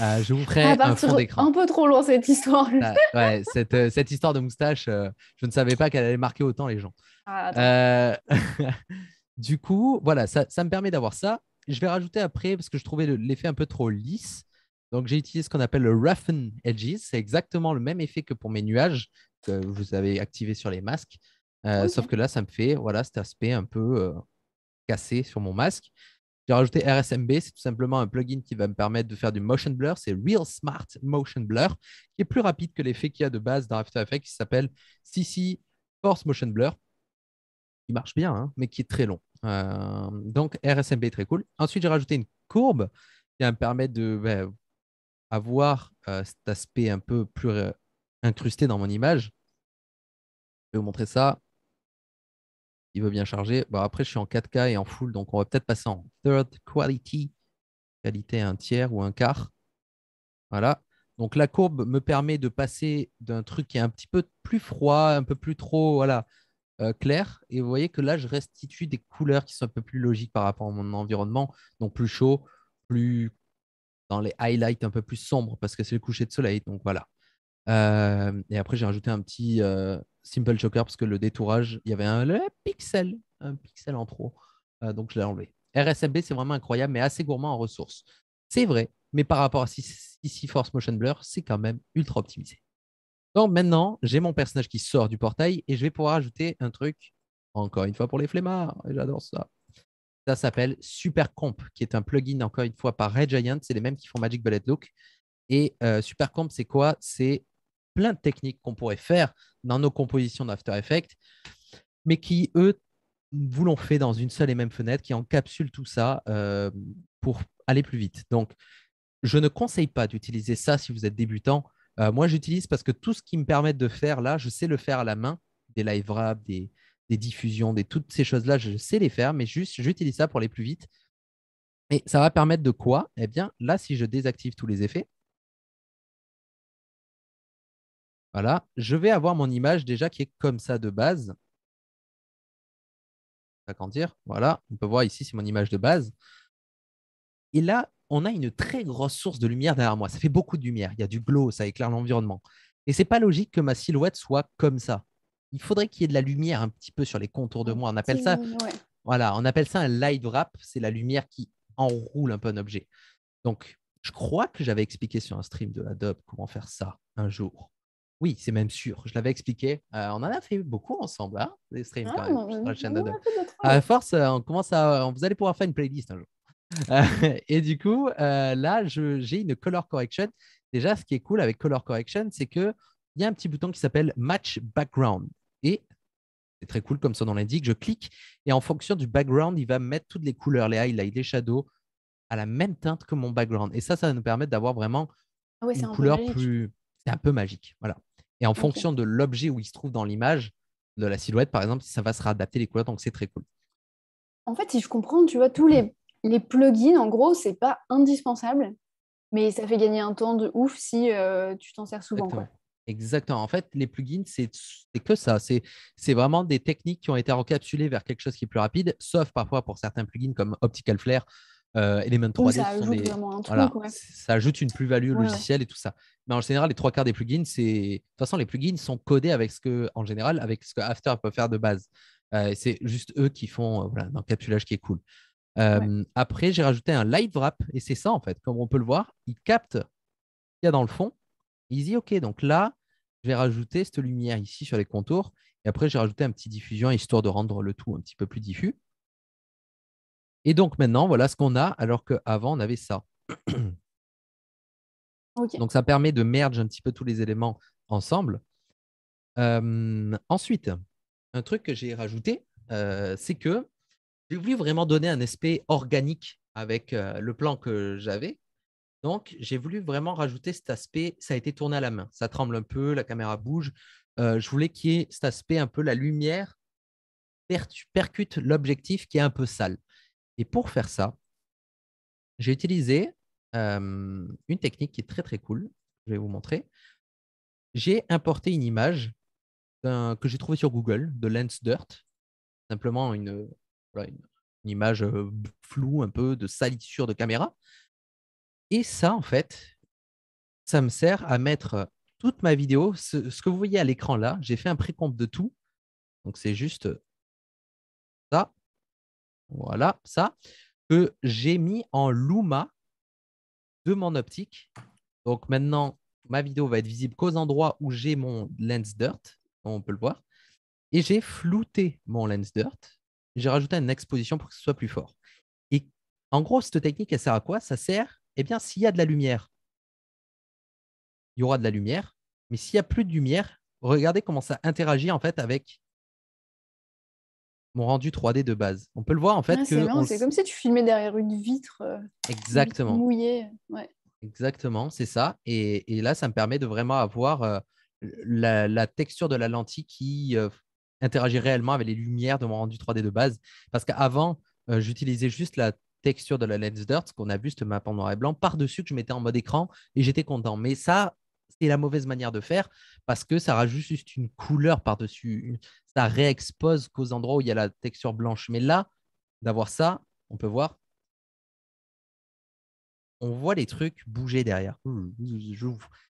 Euh, je vous ferai ah, bah, un d'écran. Un peu trop long cette histoire. Ah, cette, histoire de moustache, je ne savais pas qu'elle allait marquer autant les gens. Ah, du coup, voilà, ça me permet d'avoir ça je vais rajouter après parce que je trouvais l'effet un peu trop lisse. Donc j'ai utilisé ce qu'on appelle le roughen edges. C'est exactement le même effet que pour mes nuages que vous avez activé sur les masques. Euh, sauf que là, ça me fait voilà, cet aspect un peu euh, cassé sur mon masque. J'ai rajouté RSMB, c'est tout simplement un plugin qui va me permettre de faire du motion blur. C'est Real Smart Motion Blur, qui est plus rapide que l'effet qu'il y a de base dans After Effects, qui s'appelle CC Force Motion Blur marche bien, hein, mais qui est très long. Euh, donc RSMB est très cool. Ensuite, j'ai rajouté une courbe qui me permet de ben, avoir euh, cet aspect un peu plus euh, incrusté dans mon image. Je vais vous montrer ça. Il veut bien charger. après, je suis en 4K et en full, donc on va peut-être passer en third quality, qualité un tiers ou un quart. Voilà. Donc la courbe me permet de passer d'un truc qui est un petit peu plus froid, un peu plus trop, voilà, euh, clair. Et vous voyez que là, je restitue des couleurs qui sont un peu plus logiques par rapport à mon environnement, donc plus chaud, plus dans les highlights un peu plus sombres parce que c'est le coucher de soleil. Donc voilà. Euh, et après, j'ai rajouté un petit euh, simple choker parce que le détourage, il y avait un, pixel, un pixel en trop. donc je l'ai enlevé. RSMB, c'est vraiment incroyable, mais assez gourmand en ressources. C'est vrai, mais par rapport à ici Force Motion Blur, c'est quand même ultra optimisé. Donc maintenant, j'ai mon personnage qui sort du portail et je vais pouvoir ajouter un truc, encore une fois pour les flemmards, j'adore ça. Ça s'appelle Supercomp, qui est un plugin, encore une fois, par Red Giant. C'est les mêmes qui font Magic Bullet Look. Et Super euh, Supercomp, c'est quoi C'est plein de techniques qu'on pourrait faire dans nos compositions d'After Effects, mais qui, eux, vous l'ont fait dans une seule et même fenêtre, qui encapsule tout ça euh, pour aller plus vite. Donc, je ne conseille pas d'utiliser ça si vous êtes débutant. Euh, moi, j'utilise parce que tout ce qui me permet de faire là, je sais le faire à la main, des live rap, des, diffusions, des, toutes ces choses-là, je sais les faire, mais juste, j'utilise ça pour aller plus vite. Et ça va permettre de quoi Eh bien, là, si je désactive tous les effets, voilà, je vais avoir mon image déjà qui est comme ça de base. Ça dire, voilà, on peut voir ici, c'est mon image de base. Et là, on a une très grosse source de lumière derrière moi. Ça fait beaucoup de lumière. Il y a du glow, ça éclaire l'environnement. Et c'est pas logique que ma silhouette soit comme ça. Il faudrait qu'il y ait de la lumière un petit peu sur les contours de moi. On appelle ça, voilà, on appelle ça un light wrap. C'est la lumière qui enroule un peu un objet. Donc, je crois que j'avais expliqué sur un stream de Adobe comment faire ça un jour. Oui, c'est même sûr. Je l'avais expliqué. Euh, on en a fait beaucoup ensemble, hein, streams ah, sur la chaîne À euh, force, euh, on commence à, vous allez pouvoir faire une playlist un jour. et du coup, euh, là, j'ai une color correction. Déjà, ce qui est cool avec color correction, c'est que il y a un petit bouton qui s'appelle Match Background. Et c'est très cool, comme ça nom l'indique, je clique et en fonction du background, il va mettre toutes les couleurs, les highlights, les shadows à la même teinte que mon background. Et ça, ça va nous permettre d'avoir vraiment ah une couleur plus. C'est un peu magique. Voilà. Et en fonction de l'objet où il se trouve dans l'image, de la silhouette, par exemple, ça va se réadapter les couleurs. Donc, c'est très cool. En fait, si je comprends, tu vois, tous les les plugins, en gros, c'est pas indispensable, mais ça fait gagner un temps de ouf si euh, tu t'en sers souvent. Exactement. En fait, les plugins, c'est que ça. C'est vraiment des techniques qui ont été encapsulées vers quelque chose qui est plus rapide, sauf parfois pour certains plugins comme Optical Flare, euh, Element 3D. Ça ajoute, vraiment un truc, ça ajoute une plus-value au logiciel et tout ça. Mais en général, les trois quarts des plugins, c'est. De toute façon, les plugins sont codés avec ce que, en général, avec ce que After peut faire de base. Euh, c'est juste eux qui font l'encapsulage un qui est cool. Après, j'ai rajouté un light wrap et c'est ça en fait. Comme on peut le voir, il capte ce qu'il y a dans le fond. Il dit OK, donc là, je vais rajouter cette lumière ici sur les contours. Et après, j'ai rajouté un petit diffusion histoire de rendre le tout un petit peu plus diffus. Et donc maintenant, voilà ce qu'on a, alors qu'avant, on avait ça. Donc ça permet de merge un petit peu tous les éléments ensemble. ensuite, un truc que j'ai rajouté, euh, c'est que j'ai voulu vraiment donner un aspect organique avec euh, le plan que j'avais. Donc, j'ai voulu vraiment rajouter cet aspect. Ça a été tourné à la main. Ça tremble un peu, la caméra bouge. Euh, je voulais qu'il y ait cet aspect un peu la lumière percute l'objectif qui est un peu sale. Et pour faire ça, j'ai utilisé une technique qui est très très cool. Je vais vous montrer. J'ai importé une image que j'ai trouvée sur Google de Lens Dirt, simplement une, une, image floue, un peu de salissure de caméra. Et ça, en fait, ça me sert à mettre toute ma vidéo, ce, que vous voyez à l'écran là, j'ai fait un précompte de tout. Donc c'est juste ça, voilà, ça, que j'ai mis en Luma de mon optique. Donc maintenant, ma vidéo va être visible qu'aux endroits où j'ai mon lens dirt, on peut le voir. Et j'ai flouté mon lens dirt j'ai rajouté une exposition pour que ce soit plus fort. Et en gros, cette technique, elle sert à quoi Ça sert, eh bien, s'il y a de la lumière, il y aura de la lumière, mais s'il n'y a plus de lumière, regardez comment ça interagit en fait avec mon rendu 3D de base. On peut le voir en fait. Ah, c'est comme si tu filmais derrière une vitre, euh, Exactement. mouillée. Exactement, c'est ça. Et, là, ça me permet de vraiment avoir euh, la, texture de la lentille qui euh, interagir réellement avec les lumières de mon rendu 3D de base. Parce qu'avant, euh, j'utilisais juste la texture de la lens dirt, ce qu'on a vu, ce map en noir et blanc, par-dessus que je mettais en mode écran et j'étais content. Mais ça, c'est la mauvaise manière de faire parce que ça rajoute juste une couleur par-dessus. Ça réexpose qu'aux endroits où il y a la texture blanche. Mais là, d'avoir ça, on peut voir, on voit les trucs bouger derrière. Hmm,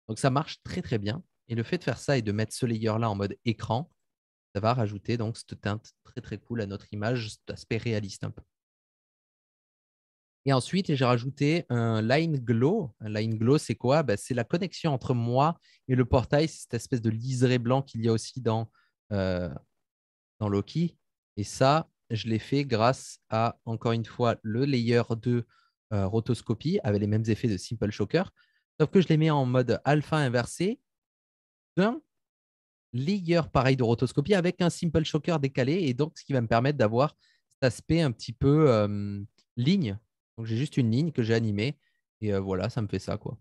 Donc ça marche très très bien. Et le fait de faire ça et de mettre ce layer là en mode écran, ça va rajouter donc cette teinte très très cool à notre image, cet aspect réaliste un peu. Et ensuite, j'ai rajouté un line glow. Un line glow, c'est quoi ben, C'est la connexion entre moi et le portail, cette espèce de liseré blanc qu'il y a aussi dans, euh, dans Loki. Et ça, je l'ai fait grâce à, encore une fois, le layer de euh, rotoscopie avec les mêmes effets de Simple Shocker. Sauf que je les mets en mode alpha inversé layer pareil de rotoscopie avec un simple shocker décalé et donc ce qui va me permettre d'avoir cet aspect un petit peu ligne. Donc j'ai juste une ligne que j'ai animée et voilà, ça me fait ça quoi.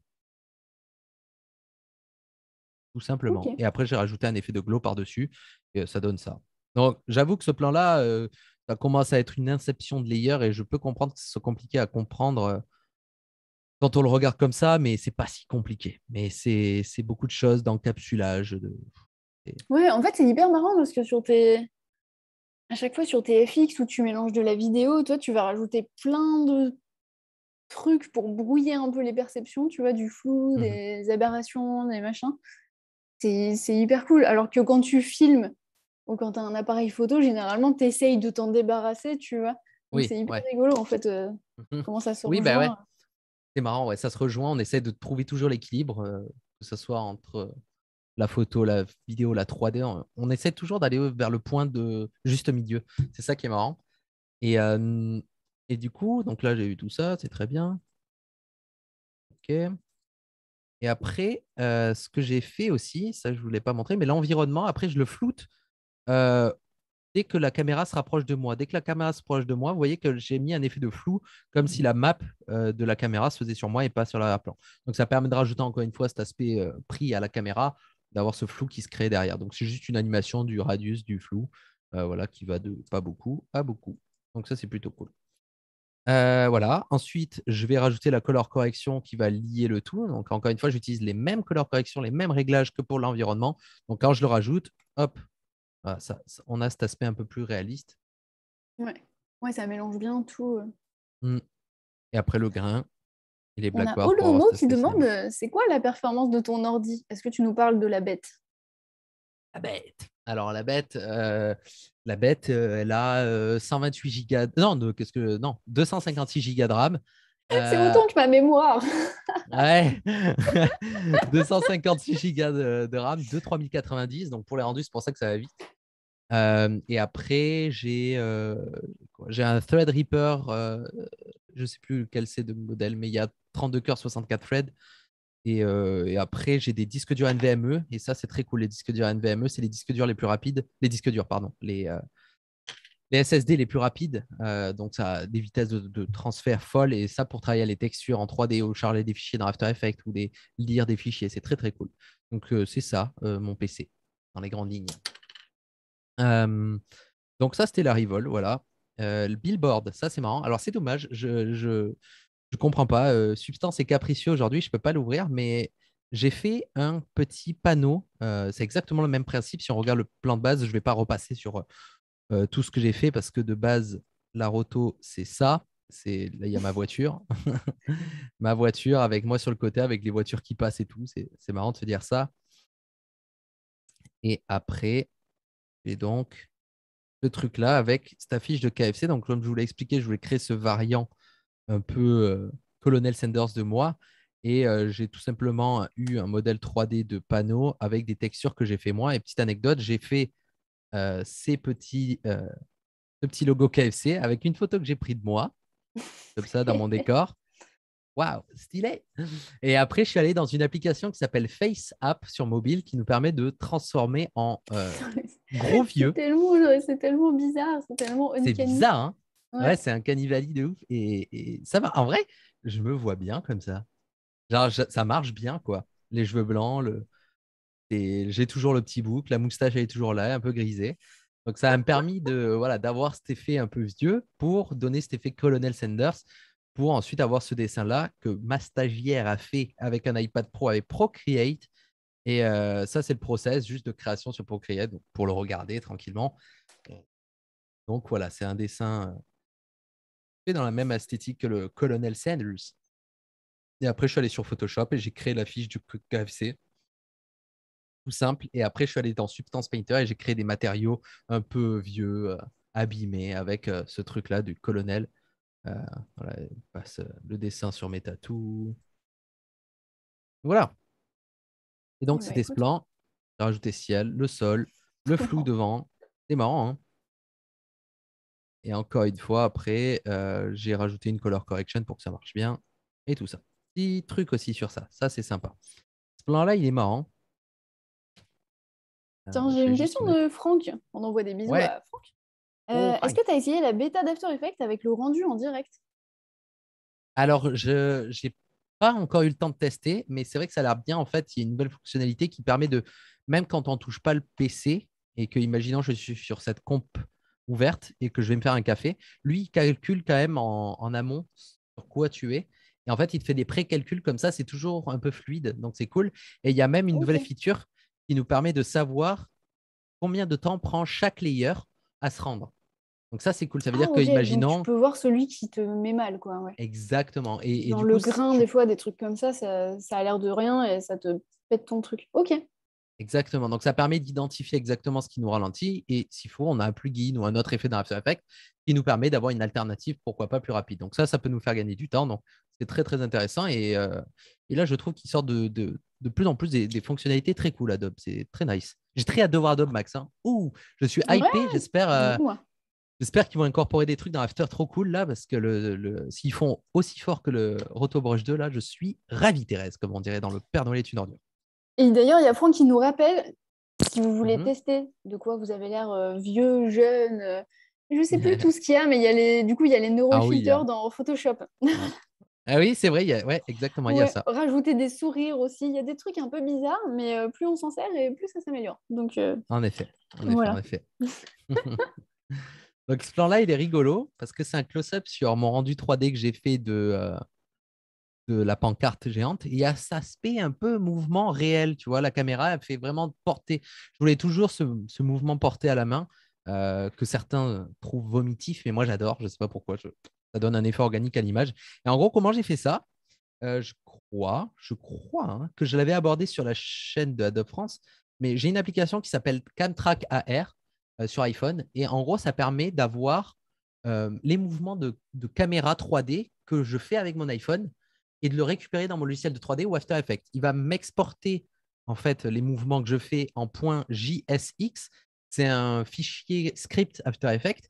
Tout simplement. Et après j'ai rajouté un effet de glow par-dessus et ça donne ça. Donc j'avoue que ce plan-là, ça commence à être une inception de layer et je peux comprendre que soit compliqué à comprendre quand on le regarde comme ça, mais c'est pas si compliqué. Mais c'est beaucoup de choses d'encapsulage, de, Ouais, en fait, c'est hyper marrant parce que sur tes... à chaque fois sur tes FX où tu mélanges de la vidéo, toi, tu vas rajouter plein de trucs pour brouiller un peu les perceptions, tu vois, du flou, mmh des aberrations, des machins. C'est hyper cool. Alors que quand tu filmes ou quand tu as un appareil photo, généralement, tu essayes de t'en débarrasser, tu vois. c'est hyper rigolo, en fait, euh, mmh comment ça se Oui, bah C'est marrant, ouais, ça se rejoint. On essaie de trouver toujours l'équilibre, euh, que ce soit entre euh, la photo, la vidéo, la 3D. Hein. On, essaie toujours d'aller vers le point de juste milieu. C'est ça qui est marrant. Et, euh, et du coup, donc là, j'ai eu tout ça, c'est très bien. OK. Et après, euh, ce que j'ai fait aussi, ça, je ne pas montrer, mais l'environnement, après, je le floute. Euh, dès que la caméra se rapproche de moi, dès que la caméra se rapproche de moi, vous voyez que j'ai mis un effet de flou, comme si la map de la caméra se faisait sur moi et pas sur l'arrière-plan. Donc ça permet de rajouter encore une fois cet aspect pris à la caméra d'avoir ce flou qui se crée derrière. Donc c'est juste une animation du radius du flou, euh, voilà, qui va de pas beaucoup à beaucoup. Donc ça c'est plutôt cool. Euh, voilà. Ensuite, je vais rajouter la color correction qui va lier le tout. Donc encore une fois, j'utilise les mêmes color corrections, les mêmes réglages que pour l'environnement. Donc quand je le rajoute, hop, on a cet aspect un peu plus réaliste. Ouais, ouais ça mélange bien tout. Euh. Mmh. Et après le grain, on a Olomo qui demande euh, c'est quoi la performance de ton ordi Est-ce que tu nous parles de la bête La bête. Alors la bête, euh, la bête, euh, elle a 128 gigas. Non, de, qu'est-ce que non, 256 gigas de RAM. Ah, c'est autant que ma mémoire. ouais. 256 gigas de, RAM, 2 3090. Donc pour les rendus, c'est pour ça que ça va vite. et après, j'ai j'ai un Threadripper je ne sais plus quel c'est de modèle, mais il y a 32 cœurs, 64 threads. Euh, et, après, j'ai des disques durs NVMe. Et ça, c'est très cool. Les disques durs NVMe, c'est les disques durs les plus rapides. Les disques durs, pardon. Les, euh, les SSD les plus rapides. Euh, donc, ça a des vitesses de, transfert folles. Et ça, pour travailler les textures en 3D ou charger des fichiers dans After Effects ou des, lire des fichiers. C'est très, très cool. Donc, c'est ça, mon PC, dans les grandes lignes. donc, ça, c'était la Rivol. Voilà. le Billboard, ça, c'est marrant. Alors, c'est dommage. je je comprends pas. Euh, substance est capricieux aujourd'hui, je ne peux pas l'ouvrir, mais j'ai fait un petit panneau. Euh, c'est exactement le même principe. Si on regarde le plan de base, je ne vais pas repasser sur euh, tout ce que j'ai fait parce que de base, la roto, c'est ça. C'est là, il y a ma voiture, ma voiture avec moi sur le côté, avec les voitures qui passent et tout. C'est, c'est marrant de se dire ça. Et après, j'ai donc ce truc là avec cette affiche de KFC. Donc, comme je vous l'ai expliqué, je voulais créer ce variant un peu euh, Colonel Sanders de moi. Et euh, j'ai tout simplement eu un modèle 3D de panneau avec des textures que j'ai fait moi. Et petite anecdote, j'ai fait euh, ces petits, ce petit logo KFC avec une photo que j'ai prise de moi, comme ça, dans mon décor. Waouh, stylé Et après, je suis allé dans une application qui s'appelle Face App sur mobile qui nous permet de transformer en gros vieux. C'est tellement, bizarre, c'est tellement C'est bizarre, hein Ouais, c'est un cannibali de ouf. Et, ça va. En vrai, je me vois bien comme ça. Genre, ça marche bien, quoi. Les cheveux blancs, le... j'ai toujours le petit bouc, la moustache, elle est toujours là, un peu grisée. Donc, ça m'a permis de voilà d'avoir cet effet un peu vieux pour donner cet effet Colonel Sanders pour ensuite avoir ce dessin-là que ma stagiaire a fait avec un iPad Pro, avec Procreate. Et euh, ça, c'est le process juste de création sur Procreate pour le regarder tranquillement. Donc voilà, c'est un dessin euh, dans la même esthétique que le Colonel Sanders. Et après, je suis allé sur Photoshop et j'ai créé l'affiche du KFC. Tout simple. Et après, je suis allé dans Substance Painter et j'ai créé des matériaux un peu vieux, euh, abîmés, avec euh, ce truc-là du colonel. Euh, voilà, passe euh, le dessin sur mes tatous. Voilà. Et donc, bah, c'était ce plan. J'ai rajouté ciel, le sol, le flou devant. C'est marrant. Hein et encore une fois, après, euh, j'ai rajouté une color correction pour que ça marche bien et tout ça. Petit truc aussi sur ça. Ça, c'est sympa. Ce plan-là, il est marrant. Euh, Tiens, j'ai une question de Franck. On envoie des bisous à Franck. Oh, euh, est-ce que tu as essayé la bêta d'After Effects avec le rendu en direct Alors, je n'ai pas encore eu le temps de tester, mais c'est vrai que ça a l'air bien. En fait, il y a une belle fonctionnalité qui permet de, même quand on ne touche pas le PC, et que, imaginons, je suis sur cette comp ouverte et que je vais me faire un café. Lui, il calcule quand même en, amont sur quoi tu es. Et en fait, il te fait des pré-calculs comme ça, c'est toujours un peu fluide, donc c'est cool. Et il y a même une nouvelle feature qui nous permet de savoir combien de temps prend chaque layer à se rendre. Donc ça, c'est cool. Ça veut dire ah, que, imaginons... tu peux voir celui qui te met mal, quoi. Exactement. Et, Dans le grain, des fois, des trucs comme ça, ça, ça a l'air de rien et ça te pète ton truc. OK. Exactement. Donc, ça permet d'identifier exactement ce qui nous ralentit. Et s'il faut, on a un plugin ou un autre effet dans After Effects qui nous permet d'avoir une alternative, pourquoi pas plus rapide. Donc, ça, ça peut nous faire gagner du temps. Donc, c'est très, très intéressant. Et, euh, et là, je trouve qu'il sort de, de, plus en plus des, fonctionnalités très cool, Adobe. C'est très nice. J'ai très hâte de voir Adobe Max. Hein. Ouh, je suis hypé. J'espère. Euh, hein. J'espère qu'ils vont incorporer des trucs dans After trop cool là, parce que le, le s'ils font aussi fort que le Roto Brush 2, là, je suis ravi, Thérèse, comme on dirait dans le Père Noël est une d'ailleurs, il y a Franck qui nous rappelle, si vous voulez mhm. tester de quoi vous avez l'air euh, vieux, jeune, euh, je ne sais plus tout ce qu'il y a, mais il y a du coup, il y a les ah neurofilters hein. dans Photoshop. ah oui, c'est vrai, ouais, exactement, il y a ça. Rajouter des sourires aussi, il y a des trucs un peu bizarres, mais euh, plus on s'en sert et plus ça s'améliore. Donc, En effet, en effet. Donc ce plan-là, il est rigolo parce que c'est un close-up sur mon rendu 3D que j'ai fait de, de la pancarte géante, il y a cet aspect un peu mouvement réel, tu vois, la caméra elle fait vraiment porter, je voulais toujours ce, mouvement porté à la main, euh, que certains euh, trouvent vomitif, mais moi j'adore, je ne sais pas pourquoi, ça donne un effet organique à l'image. Et en gros, comment j'ai fait ça euh, Je crois, je crois hein, que je l'avais abordé sur la chaîne de Adobe France, mais j'ai une application qui s'appelle Camtrack AR sur iPhone, et en gros, ça permet d'avoir les mouvements de, caméra 3D que je fais avec mon iPhone et de le récupérer dans mon logiciel de 3D ou After Effects. Il va m'exporter en fait les mouvements que je fais en point JSX. C'est un fichier script After Effects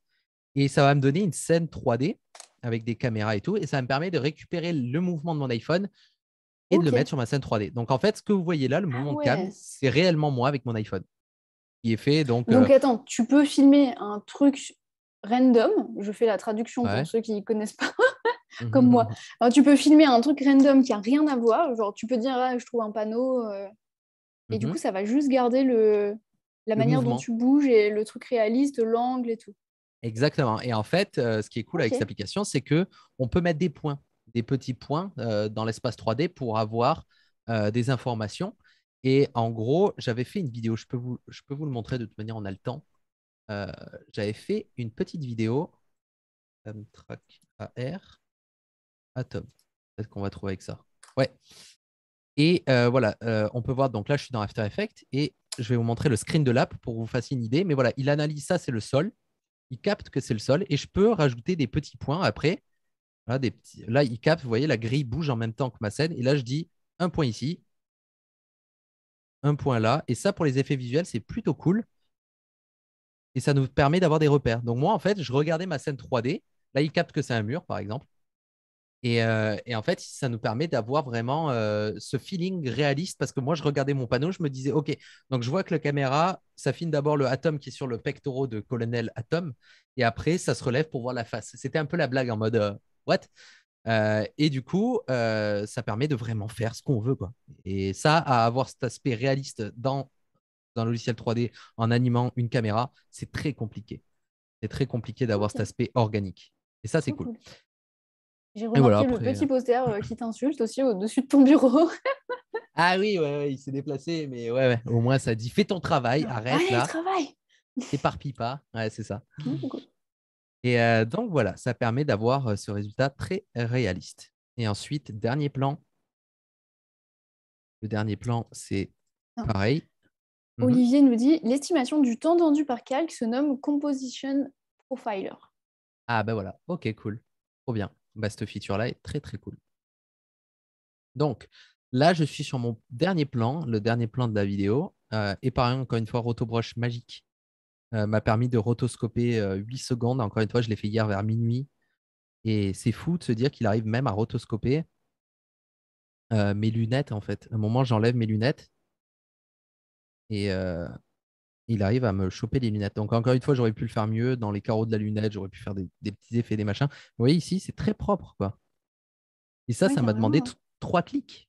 et ça va me donner une scène 3D avec des caméras et tout et ça me permet de récupérer le mouvement de mon iPhone et de le mettre sur ma scène 3D. Donc en fait, ce que vous voyez là, le ah mouvement de cam, c'est réellement moi avec mon iPhone. qui est fait donc. Donc euh, attends, tu peux filmer un truc random. Je fais la traduction pour ceux qui ne connaissent pas comme moi. Mhm. tu peux filmer un truc random qui n'a rien à voir, tu peux dire ah, je trouve un panneau, euh, et du mhm. coup ça va juste garder la manière dont tu bouges et le truc réaliste, l'angle et tout. Exactement. Et en fait, euh, ce qui est cool avec cette application, c'est qu'on peut mettre des points, des petits points euh, dans l'espace 3D pour avoir des informations. Et en gros, j'avais fait une vidéo. Je peux vous, le montrer de toute manière, on a le temps. j'avais fait une petite vidéo. Hum, ah, top Peut-être qu'on va trouver avec ça. Ouais. Et euh, voilà, euh, on peut voir, donc là, je suis dans After Effects et je vais vous montrer le screen de l'app pour vous fassiez une idée. Mais voilà, il analyse ça, c'est le sol. Il capte que c'est le sol et je peux rajouter des petits points après. des petits... Là, il capte, vous voyez, la grille bouge en même temps que ma scène. Et là, je dis un point ici, un point là. Et ça, pour les effets visuels, c'est plutôt cool. Et ça nous permet d'avoir des repères. Donc moi, en fait, je regardais ma scène 3D. Là, il capte que c'est un mur, par exemple. Euh, et, en fait, ça nous permet d'avoir vraiment euh, ce feeling réaliste parce que moi, je regardais mon panneau, je me disais, OK, donc je vois que la caméra ça filme d'abord le atome qui est sur le pectoral de colonel Atom et après, ça se relève pour voir la face. C'était un peu la blague en mode euh, What Et du coup, ça permet de vraiment faire ce qu'on veut. Quoi. Et ça, à avoir cet aspect réaliste dans, dans le logiciel 3D en animant une caméra, c'est très compliqué. C'est très compliqué d'avoir cet aspect organique. Et ça, c'est cool. J'ai remarqué le petit euh. poster euh, qui t'insulte aussi au-dessus de ton bureau. ah oui, ouais, il s'est déplacé, mais ouais, au moins ça dit fais ton travail, ah, arrête Allez, travail T'éparpille pas. Ouais, c'est ça. Mmh, Et euh, donc voilà, ça permet d'avoir ce résultat très réaliste. Et ensuite, dernier plan. Le dernier plan, c'est ah. pareil. Mmh. Olivier nous dit l'estimation du temps tendu par calque se nomme Composition Profiler. Ah ben voilà, ok, cool. Trop bien. Bah, cette feature-là est très très cool. Donc là, je suis sur mon dernier plan, le dernier plan de la vidéo. Euh, et et exemple, encore une fois, Rotobroche magique euh, m'a permis de rotoscoper 8 euh, secondes. Encore une fois, je l'ai fait hier vers minuit. Et c'est fou de se dire qu'il arrive même à rotoscoper mes lunettes, en fait. À un moment, j'enlève mes lunettes. Et, il arrive à me choper les lunettes. Donc, encore une fois, j'aurais pu le faire mieux dans les carreaux de la lunette, j'aurais pu faire des, petits effets, des machins. Vous voyez, ici, c'est très propre. quoi. Et ça, ça m'a demandé trois clics.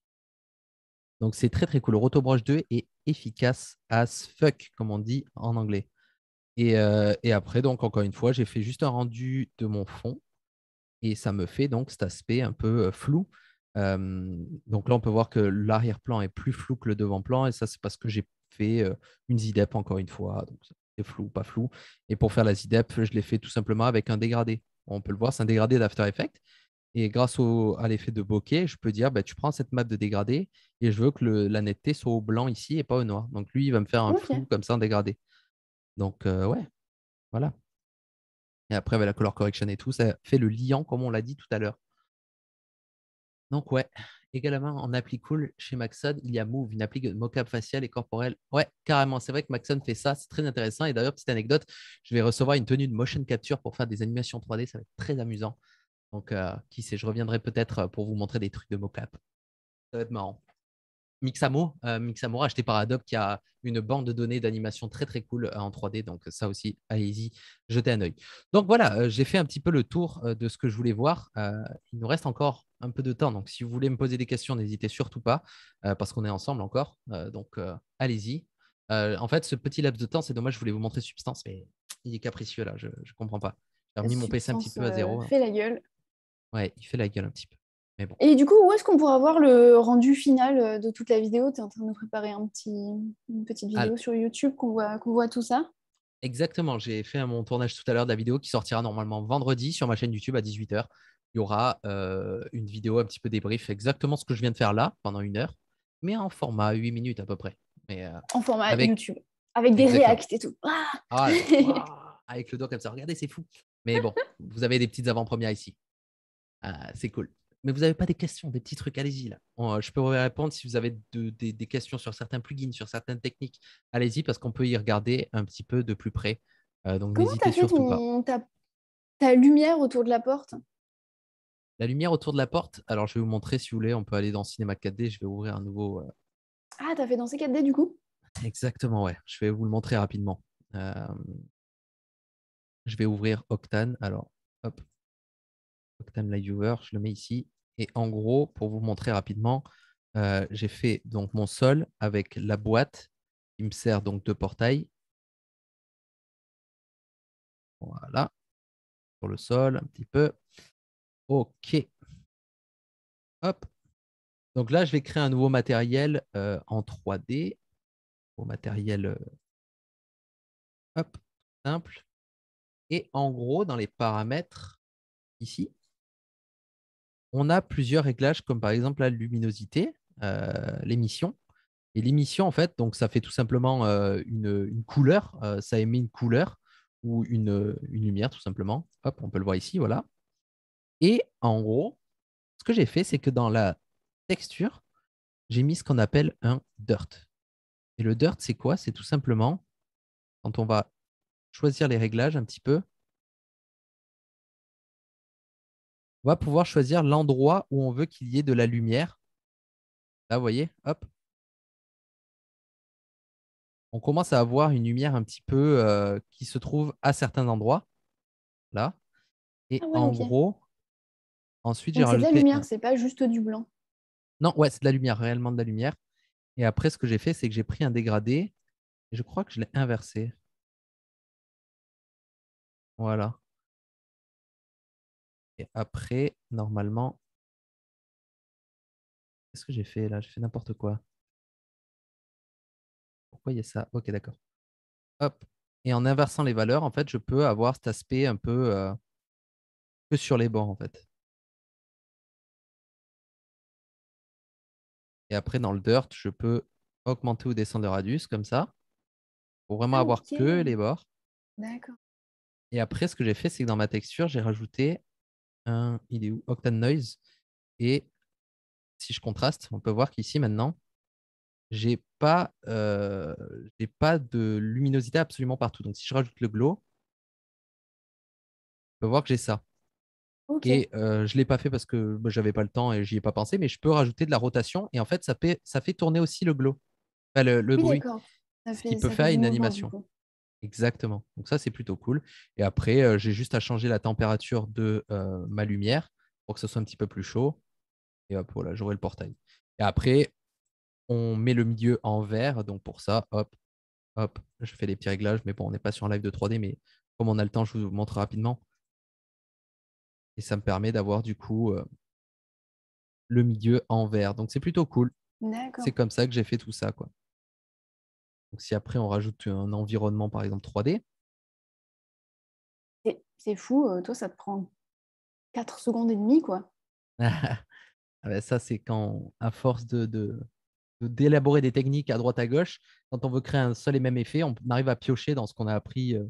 Donc, c'est très, très cool. Le Rotobrush 2 est efficace as fuck, comme on dit en anglais. Euh, et, après, donc, encore une fois, j'ai fait juste un rendu de mon fond et ça me fait donc cet aspect un peu euh, flou. Euh, donc là, on peut voir que l'arrière-plan est plus flou que le devant-plan, et ça, c'est parce que j'ai fait une ZIDEP encore une fois. Donc c'est flou, pas flou. Et pour faire la ZIDEP, je l'ai fait tout simplement avec un dégradé. On peut le voir, c'est un dégradé d'After effect. Et grâce à l'effet de bokeh, je peux dire bah, tu prends cette map de dégradé et je veux que la netteté soit au blanc ici et pas au noir. Donc lui, il va me faire un flou comme ça un dégradé. Donc euh, ouais, voilà. Et après, avec bah, la color correction et tout, ça fait le liant comme on l'a dit tout à l'heure. Donc ouais, Également, en appli cool, chez Maxon, il y a Move, une appli de mocap facial et corporel. Ouais, carrément. C'est vrai que Maxon fait ça. C'est très intéressant. Et d'ailleurs, petite anecdote, je vais recevoir une tenue de motion capture pour faire des animations 3D. Ça va être très amusant. Donc, euh, qui sait, je reviendrai peut-être pour vous montrer des trucs de mocap. Ça va être marrant. Mixamo, euh, Mixamo acheté par Adobe, qui a une bande de données d'animation très très cool euh, en 3D. Donc ça aussi, allez-y, jetez un oeil. Donc voilà, euh, j'ai fait un petit peu le tour de ce que je voulais voir. il nous reste encore un peu de temps. Donc si vous voulez me poser des questions, n'hésitez surtout pas, parce qu'on est ensemble encore. donc allez-y. en fait, ce petit laps de temps, c'est dommage, je voulais vous montrer Substance, mais il est capricieux là, je ne comprends pas. J'ai remis mon PC un petit peu à zéro. Il hein. fait la gueule. Ouais, il fait la gueule un petit peu. Et du coup, où est-ce qu'on pourra voir le rendu final euh, de toute la vidéo Tu es en train de nous préparer une petite vidéo sur YouTube qu'on voit, tout ça Exactement, j'ai fait mon tournage tout à l'heure de la vidéo qui sortira normalement vendredi sur ma chaîne YouTube à 18h. Il y aura euh, une vidéo un petit peu débrief, exactement ce que je viens de faire là pendant une heure, mais en format 8 minutes à peu près. Euh, en format avec... YouTube, avec des réacts et tout. Ah ah ah, avec le doigt comme ça, regardez, c'est fou. Mais bon, vous avez des petites avant-premières ici. c'est cool mais vous n'avez pas des questions, des petits trucs, allez-y. Là. Euh, je peux répondre si vous avez des questions sur certains plugins, sur certaines techniques. Allez-y parce qu'on peut y regarder un petit peu de plus près. Euh, donc Comment n'hésitez surtout Ta... lumière autour de la porte La lumière autour de la porte, alors je vais vous montrer si vous voulez, on peut aller dans Cinéma 4D, je vais ouvrir un nouveau. Euh ah, Ah, as fait danser 4D du coup Exactement, ouais. Je vais vous le montrer rapidement. Je vais ouvrir Octane. Alors, hop. Octane Live Viewer, je le mets ici. Et en gros, pour vous montrer rapidement, euh, j'ai fait donc mon sol avec la boîte qui me sert donc de portail. Voilà, sur le sol un petit peu. OK. Hop. Donc là, je vais créer un nouveau matériel euh, en 3D. Au matériel euh, simple. Et en gros, dans les paramètres, ici, on a plusieurs réglages, comme par exemple la luminosité, euh, l'émission. Et l'émission, en fait, donc ça fait tout simplement euh, une, couleur, euh, ça émet une couleur ou une, une, lumière, tout simplement. Hop, on peut le voir ici, voilà. Et en gros, ce que j'ai fait, c'est que dans la texture, j'ai mis ce qu'on appelle un dirt. Et le dirt, c'est quoi C'est tout simplement, quand on va choisir les réglages un petit peu, on va pouvoir choisir l'endroit où on veut qu'il y ait de la lumière. Là, vous voyez, hop. On commence à avoir une lumière un petit peu euh, qui se trouve à certains endroits. Là. Et ah en gros, ensuite, j'ai rajouté. C'est de la lumière, c'est pas juste du blanc. Non, ouais, c'est de la lumière, réellement de la lumière. Et après, ce que j'ai fait, c'est que j'ai pris un dégradé et je crois que je l'ai inversé. Voilà. Et après, normalement, qu'est-ce que j'ai fait là J'ai fait n'importe quoi. Pourquoi il y a ça Ok, d'accord. Et en inversant les valeurs, en fait, je peux avoir cet aspect un peu euh, que sur les bords, en fait. Et après, dans le dirt, je peux augmenter ou descendre le radius comme ça pour vraiment ah, avoir que les bords. D'accord. Et après, ce que j'ai fait, c'est que dans ma texture, j'ai rajouté un, hein, il est où Octane Noise. Et si je contraste, on peut voir qu'ici maintenant, j'ai pas, euh, pas de luminosité absolument partout. Donc si je rajoute le glow, on peut voir que j'ai ça. Et euh, je ne l'ai pas fait parce que je bah, j'avais pas le temps et je n'y ai pas pensé, mais je peux rajouter de la rotation et en fait ça fait, ça fait tourner aussi le glow, le, bruit, ce qui peut faire une animation. Exactement. Donc ça, c'est plutôt cool. Et après, euh, j'ai juste à changer la température de euh, ma lumière pour que ce soit un petit peu plus chaud. Et hop, voilà, j'aurai le portail. Et après, on met le milieu en vert. Donc pour ça, hop, hop, je fais des petits réglages. Mais bon, on n'est pas sur un live de 3D, mais comme on a le temps, je vous montre rapidement. Et ça me permet d'avoir du coup euh, le milieu en vert. Donc c'est plutôt cool. C'est comme ça que j'ai fait tout ça. quoi. Donc, si après on rajoute un environnement, par exemple 3D. C'est fou, euh, toi, ça te prend 4 secondes et demie, quoi. Ah ben, ça, c'est quand, à force de, d'élaborer des techniques à droite à gauche. Quand on veut créer un seul et même effet, on arrive à piocher dans ce qu'on a appris euh,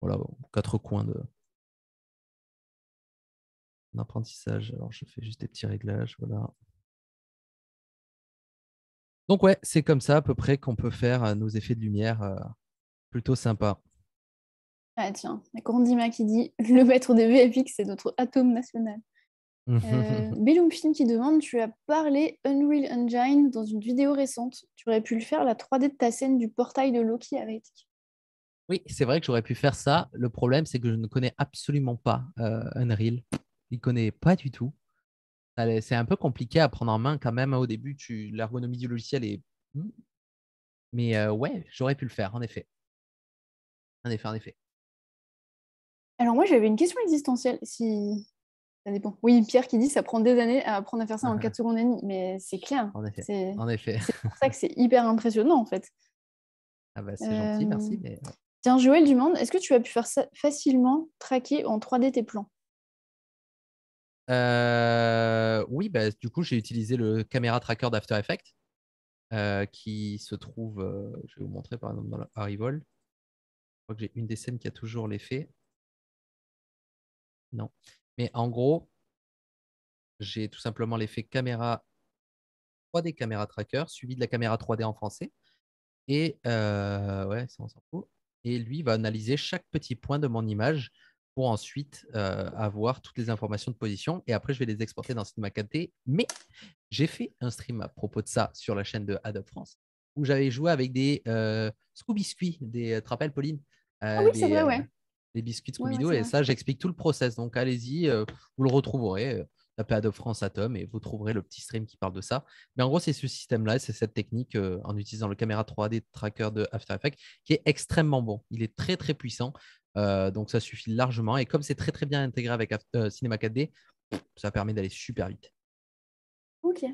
voilà, quatre coins de Alors je fais juste des petits réglages. Voilà. Donc ouais, c'est comme ça à peu près qu'on peut faire euh, nos effets de lumière euh, plutôt sympas. Ah tiens, a Corandima qui dit le maître des VFX, c'est notre atome national. euh, qui demande Tu as parlé Unreal Engine dans une vidéo récente. Tu aurais pu le faire la 3D de ta scène du portail de Loki avec. Oui, c'est vrai que j'aurais pu faire ça. Le problème, c'est que je ne connais absolument pas euh, Unreal. Il ne connaît pas du tout c'est un peu compliqué à prendre en main quand même. Hein, au début, tu, l'ergonomie du logiciel est. Mmh. Mais euh, ouais, j'aurais pu le faire, en effet. En effet, en effet. Alors moi, j'avais une question existentielle. Si ça dépend. Oui, Pierre qui dit ça prend des années à apprendre à faire ça en 4 secondes et demie, mais c'est clair. En effet. C'est, en effet. c'est pour ça que c'est hyper impressionnant en fait. Ah bah c'est gentil, merci. Euh, tiens, Joël demande est-ce que tu as pu faire ça facilement traquer en 3D tes plans euh, oui, bah, du coup, j'ai utilisé le caméra tracker d'After Effects euh, qui se trouve, euh, je vais vous montrer par exemple dans Arrival. Je crois que j'ai une des scènes qui a toujours l'effet. Non. Mais en gros, j'ai tout simplement l'effet caméra 3D caméra tracker suivi de la caméra 3D en français. Et ouais, ça Et lui va analyser chaque petit point de mon image pour ensuite euh, avoir toutes les informations de position. Et après, je vais les exporter dans Cinema 4D. Mais j'ai fait un stream à propos de ça sur la chaîne de Adobe France, où j'avais joué avec des euh, scooby des, euh, tu Pauline euh, ah Des biscuits Scooby-Doo. et ça, j'explique tout le process. Donc, allez-y, vous le retrouverez. Tapez Adobe France Atom et vous trouverez le petit stream qui parle de ça. Mais en gros, c'est ce système-là, c'est cette technique en utilisant le caméra 3D tracker de After Effects qui est extrêmement bon. Il est très, très puissant. Euh, donc ça suffit largement. Et comme c'est très très bien intégré avec After, euh, Cinema 4D, ça permet d'aller super vite. Ok.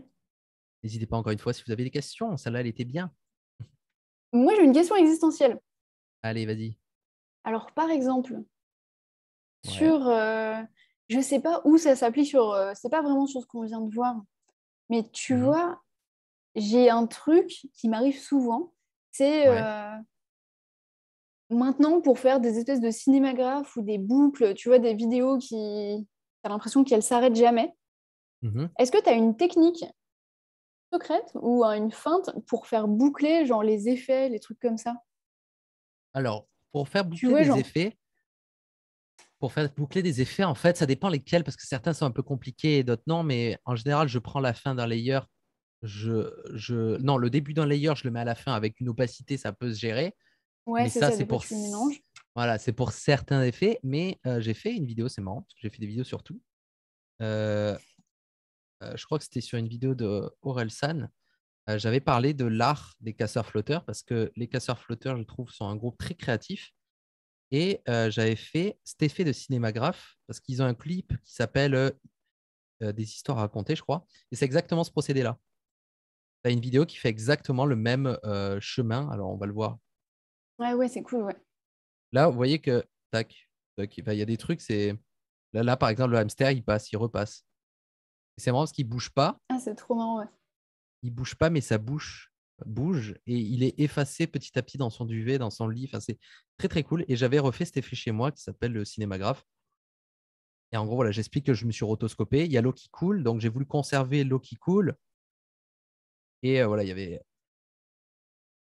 N'hésitez pas encore une fois si vous avez des questions. Celle-là, elle était bien. Moi, j'ai une question existentielle. Allez, vas-y. Alors, par exemple, sur. Euh, je ne sais pas où ça s'applique sur. c'est pas vraiment sur ce qu'on vient de voir. Mais tu mhm. vois, j'ai un truc qui m'arrive souvent. C'est. Maintenant, pour faire des espèces de cinémagraphes ou des boucles, tu vois, des vidéos qui. T'as l'impression qu'elles s'arrêtent jamais. Mhm. Est-ce que tu as une technique secrète ou une feinte pour faire boucler, genre les effets, les trucs comme ça Alors, pour faire boucler les effets, pour faire boucler des effets, en fait, ça dépend lesquels, parce que certains sont un peu compliqués et d'autres non, mais en général, je prends la fin d'un layer. Je, je... Non, le début d'un layer, je le mets à la fin avec une opacité, ça peut se gérer ça, c'est pour Voilà, c'est pour certains effets, mais euh, j'ai fait une vidéo, c'est marrant, parce que j'ai fait des vidéos sur tout. Euh, euh, je crois que c'était sur une vidéo de Aurel San. J'avais parlé de l'art des casseurs-flotteurs, parce que les casseurs-flotteurs, je trouve, sont un groupe très créatif. Et j'avais fait cet effet de cinémagraphe, parce qu'ils ont un clip qui s'appelle Des histoires à raconter, je crois. Et c'est exactement ce procédé-là. Tu une vidéo qui fait exactement le même chemin. Alors, on va le voir Ouais, ouais, c'est cool, ouais. Là, vous voyez que, tac, il y a des trucs, c'est. Là, là, par exemple, le hamster, il passe, il repasse. C'est marrant parce qu'il ne bouge pas. Ah, c'est trop marrant, ouais. Il ne bouge pas, mais sa bouche bouge et il est effacé petit à petit dans son duvet, dans son lit. Enfin, c'est très très cool. Et j'avais refait cet effet chez moi qui s'appelle le cinémagraphe. Et en gros, voilà, j'explique que je me suis rotoscopé. Il y a l'eau qui coule, donc j'ai voulu conserver l'eau qui coule. Et euh, voilà, il y avait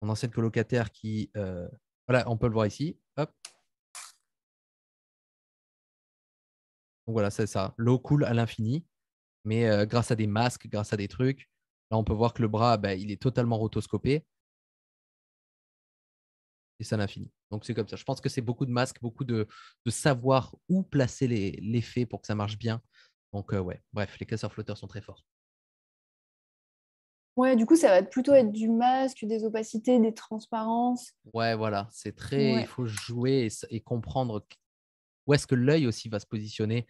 mon ancienne colocataire qui euh, voilà, on peut le voir ici. Donc voilà, c'est ça. L'eau coule à l'infini, mais euh, grâce à des masques, grâce à des trucs. Là, on peut voir que le bras, bah, il est totalement rotoscopé. Et ça l'infini. Donc c'est comme ça. Je pense que c'est beaucoup de masques, beaucoup de, savoir où placer les, pour que ça marche bien. Donc euh, ouais, bref, les casseurs flotteurs sont très forts. Ouais, du coup, ça va plutôt être du masque, des opacités, des transparences. Ouais, voilà, c'est très. Il faut jouer et, comprendre où est-ce que l'œil aussi va se positionner.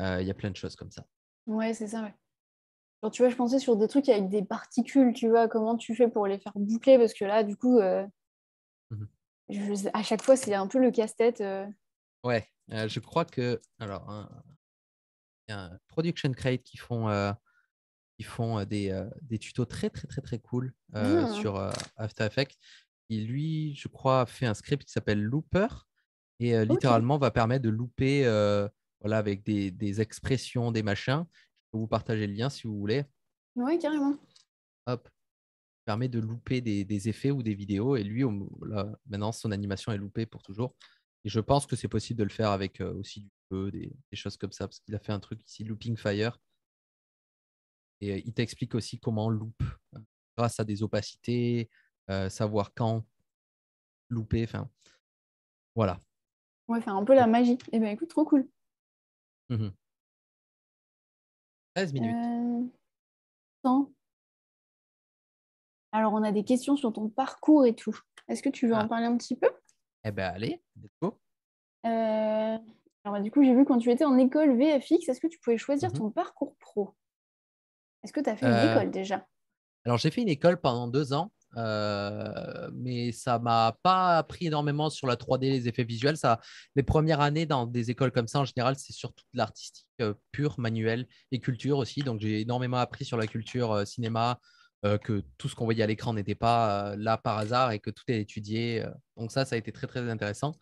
Euh, il y a plein de choses comme ça. Ouais, c'est ça, ouais. tu vois, je pensais sur des trucs avec des particules, tu vois, comment tu fais pour les faire boucler Parce que là, du coup, euh, mmh à chaque fois, c'est un peu le casse-tête. Euh. Ouais, je crois que. Alors, il y a un Production Crate qui font ils font des, tutos très très très très cool mmh. sur After Effects. Il lui, je crois, fait un script qui s'appelle Looper et littéralement va permettre de louper voilà, avec des, expressions, des machins. Je peux vous partager le lien si vous voulez. Oui, carrément. Hop permet de louper des, effets ou des vidéos. Et lui, maintenant, son animation est loupée pour toujours. Et je pense que c'est possible de le faire avec aussi du feu, des, choses comme ça, parce qu'il a fait un truc ici, Looping Fire, et euh, il t'explique aussi comment loupe euh, grâce à des opacités, euh, savoir quand louper. Enfin, voilà. Ouais, c'est un peu la magie. eh bien, écoute, trop cool. 13 mmh minutes. Alors, on a des questions sur ton parcours et tout. Est-ce que tu veux en ah. parler un petit peu Eh bien, allez, let's go. Alors, bah, du coup, j'ai vu quand tu étais en école VFX, est-ce que tu pouvais choisir mmh ton parcours pro est-ce que tu as fait une euh, école déjà Alors, j'ai fait une école pendant deux ans. Euh, mais ça m'a pas appris énormément sur la 3D, les effets visuels. Ça, les premières années dans des écoles comme ça, en général, c'est surtout de l'artistique euh, pure, manuelle et culture aussi. Donc j'ai énormément appris sur la culture cinéma, que tout ce qu'on voyait à l'écran n'était pas là par hasard et que tout est étudié. donc ça, ça a été très très intéressant.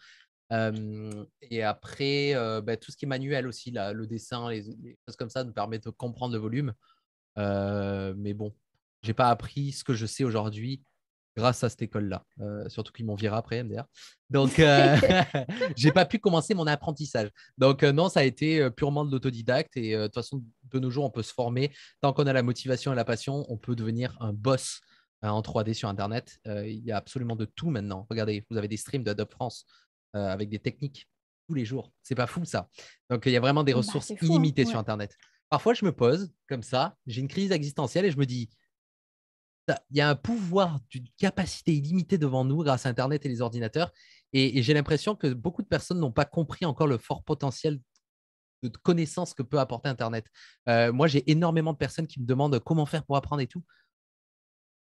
et après, ben, tout ce qui est manuel aussi, le dessin, les, les, choses comme ça nous permettent de comprendre le volume. Euh, mais bon, j'ai pas appris ce que je sais aujourd'hui grâce à cette école-là. Euh, surtout qu'ils m'ont viré après, MDR. Donc, euh, j'ai pas pu commencer mon apprentissage. Donc, non, ça a été purement de l'autodidacte. Et de toute façon, de nos jours, on peut se former. Tant qu'on a la motivation et la passion, on peut devenir un boss hein, en 3D sur Internet. il y a absolument de tout maintenant. Regardez, vous avez des streams de Adobe France avec des techniques tous les jours. C'est pas fou, ça. Donc, il y a vraiment des bah, ressources hein. illimitées sur Internet. Parfois, je me pose comme ça, j'ai une crise existentielle et je me dis, il y a un pouvoir d'une capacité illimitée devant nous grâce à Internet et les ordinateurs. Et, j'ai l'impression que beaucoup de personnes n'ont pas compris encore le fort potentiel de connaissances que peut apporter Internet. Euh, moi, j'ai énormément de personnes qui me demandent comment faire pour apprendre et tout.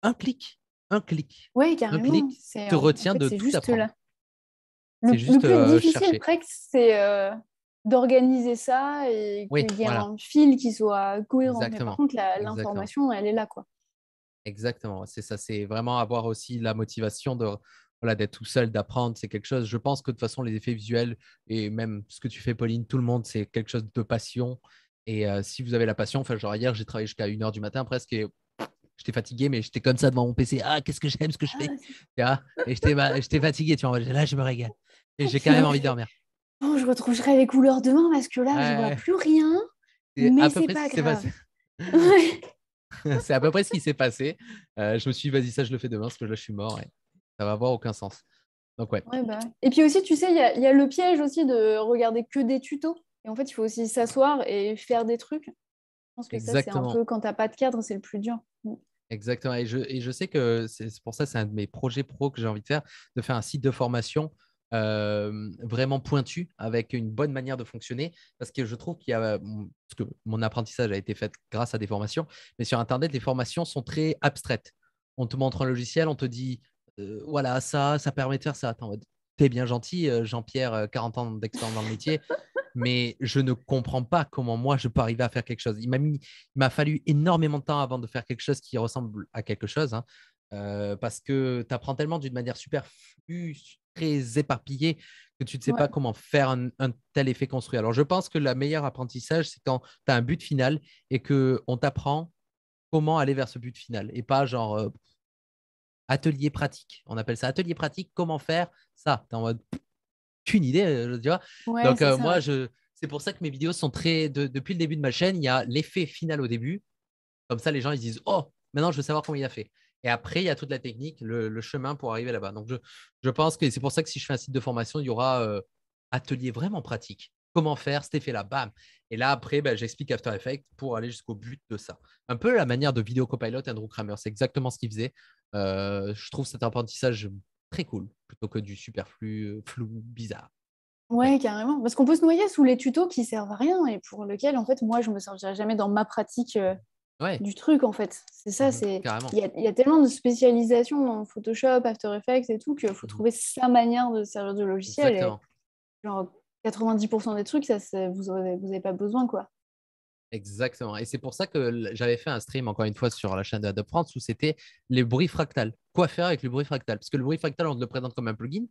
Un clic, un clic, Oui, un clic te euh, retient de tout apprendre. Là. Le, juste, le, plus euh, difficile, c'est d'organiser ça et qu'il y ait un fil qui soit cohérent. Exactement. Mais par contre, l'information, elle est là. quoi. Exactement, c'est ça. C'est vraiment avoir aussi la motivation de voilà, d'être tout seul, d'apprendre, c'est quelque chose. Je pense que de toute façon, les effets visuels et même ce que tu fais, Pauline, tout le monde, c'est quelque chose de passion. Et euh, si vous avez la passion, enfin, genre hier, j'ai travaillé jusqu'à 1h du matin presque et j'étais fatigué, mais j'étais comme ça devant mon PC. Ah, qu'est-ce que j'aime ce que je ah, fais ah, Et j'étais fatigué, tu vois. Là, je me régale. Et j'ai quand même envie de dormir. Oh, je retrouverai les couleurs demain parce que là, je vois plus rien. Mais c'est pas grave. c'est à peu près ce qui s'est passé. Euh, je me suis dit, vas-y, ça, je le fais demain parce que là, je suis mort. Et ça va avoir aucun sens. Donc, ouais. Bah et puis aussi, tu sais, il y, a le piège aussi de regarder que des tutos. Et en fait, il faut aussi s'asseoir et faire des trucs. Je pense que ça, c'est un peu quand tu n'as pas de cadre, c'est le plus dur. Mm. Exactement. Et je, et je sais que c'est pour ça, c'est un de mes projets pro que j'ai envie de faire, de faire un site de formation euh, vraiment pointu, avec une bonne manière de fonctionner, parce que je trouve qu'il y a, euh, parce que mon apprentissage a été fait grâce à des formations, mais sur Internet, les formations sont très abstraites. On te montre un logiciel, on te dit, euh, voilà, ça, ça permet de faire ça. Attends, t'es bien gentil, Jean-Pierre, 40 ans d'expérience dans le métier, mais je ne comprends pas comment moi je peux arriver à faire quelque chose. Il m'a mis, il m'a fallu énormément de temps avant de faire quelque chose qui ressemble à quelque chose, hein, parce que tu apprends tellement d'une manière super très éparpillé que tu ne sais pas comment faire un, tel effet construit. Alors, je pense que le meilleur apprentissage, c'est quand tu as un but final et qu'on t'apprend comment aller vers ce but final et pas genre euh, atelier pratique. On appelle ça atelier pratique, comment faire ça. Tu en mode, qu'une idée, euh, tu vois. Donc, euh, moi, je. C'est pour ça que mes vidéos sont très. depuis le début de ma chaîne, il y a l'effet final au début. Comme ça, les gens, ils disent Oh, maintenant, je veux savoir comment il a fait. Et après, il y a toute la technique, le, chemin pour arriver là-bas. Donc, je, pense que c'est pour ça que si je fais un site de formation, il y aura euh, atelier vraiment pratique. Comment faire cet effet-là Bam Et là, après, bah, j'explique After Effects pour aller jusqu'au but de ça. Un peu la manière de Video Copilot Andrew Kramer. C'est exactement ce qu'il faisait. Euh, je trouve cet apprentissage très cool plutôt que du superflu, euh, flou, bizarre. Ouais, carrément. Parce qu'on peut se noyer sous les tutos qui servent à rien et pour lequel, en fait, moi, je ne me servirai jamais dans ma pratique du truc en fait. C'est ça, mmh c'est il y, a tellement de spécialisations dans Photoshop, After Effects et tout qu'il faut mmh trouver sa manière de servir du logiciel. Et, genre 90% des trucs, ça, vous n'avez vous avez pas besoin quoi. Exactement. Et c'est pour ça que j'avais fait un stream, encore une fois, sur la chaîne de France où c'était les bruits fractales. Quoi faire avec le bruit fractal Parce que le bruit fractal, on le présente comme un plugin.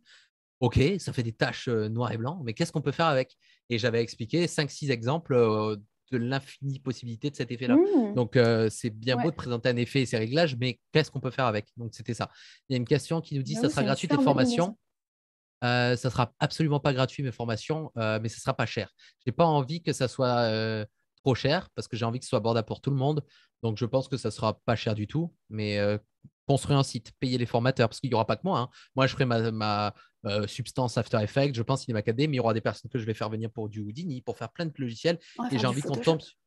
OK, ça fait des taches euh, noires et blancs, mais qu'est-ce qu'on peut faire avec Et j'avais expliqué 5-6 exemples euh, de l'infinie possibilité de cet effet-là. Mmh. Donc, euh, c'est bien beau de présenter un effet et ses réglages, mais qu'est-ce qu'on peut faire avec Donc, c'était ça. Il y a une question qui nous dit bah ça sera gratuit tes formations. Euh, ça sera absolument pas gratuit mes formations, mais euh, mais ça sera pas cher. J'ai pas envie que ça soit euh, trop cher parce que j'ai envie que ce soit abordable pour tout le monde. Donc, je pense que ça sera pas cher du tout, mais construire un site, payer les formateurs, parce qu'il n'y aura pas que moi. Hein. Moi, je ferai ma, ma, euh, Substance, After Effects, je pense Cinema 4 mais il y aura des personnes que je vais faire venir pour du Houdini, pour faire plein de logiciels. Et j'ai envie qu'on tombe sur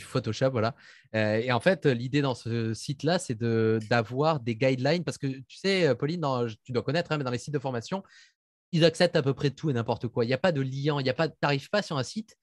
Photoshop, voilà. Euh, et en fait, l'idée dans ce site-là, c'est d'avoir des guidelines, parce que tu sais, euh, Pauline, tu dois connaître, hein, mais dans les sites de formation, ils acceptent à peu près tout et n'importe quoi. Il n'y a pas de lien, tu n'arrives pas sur un site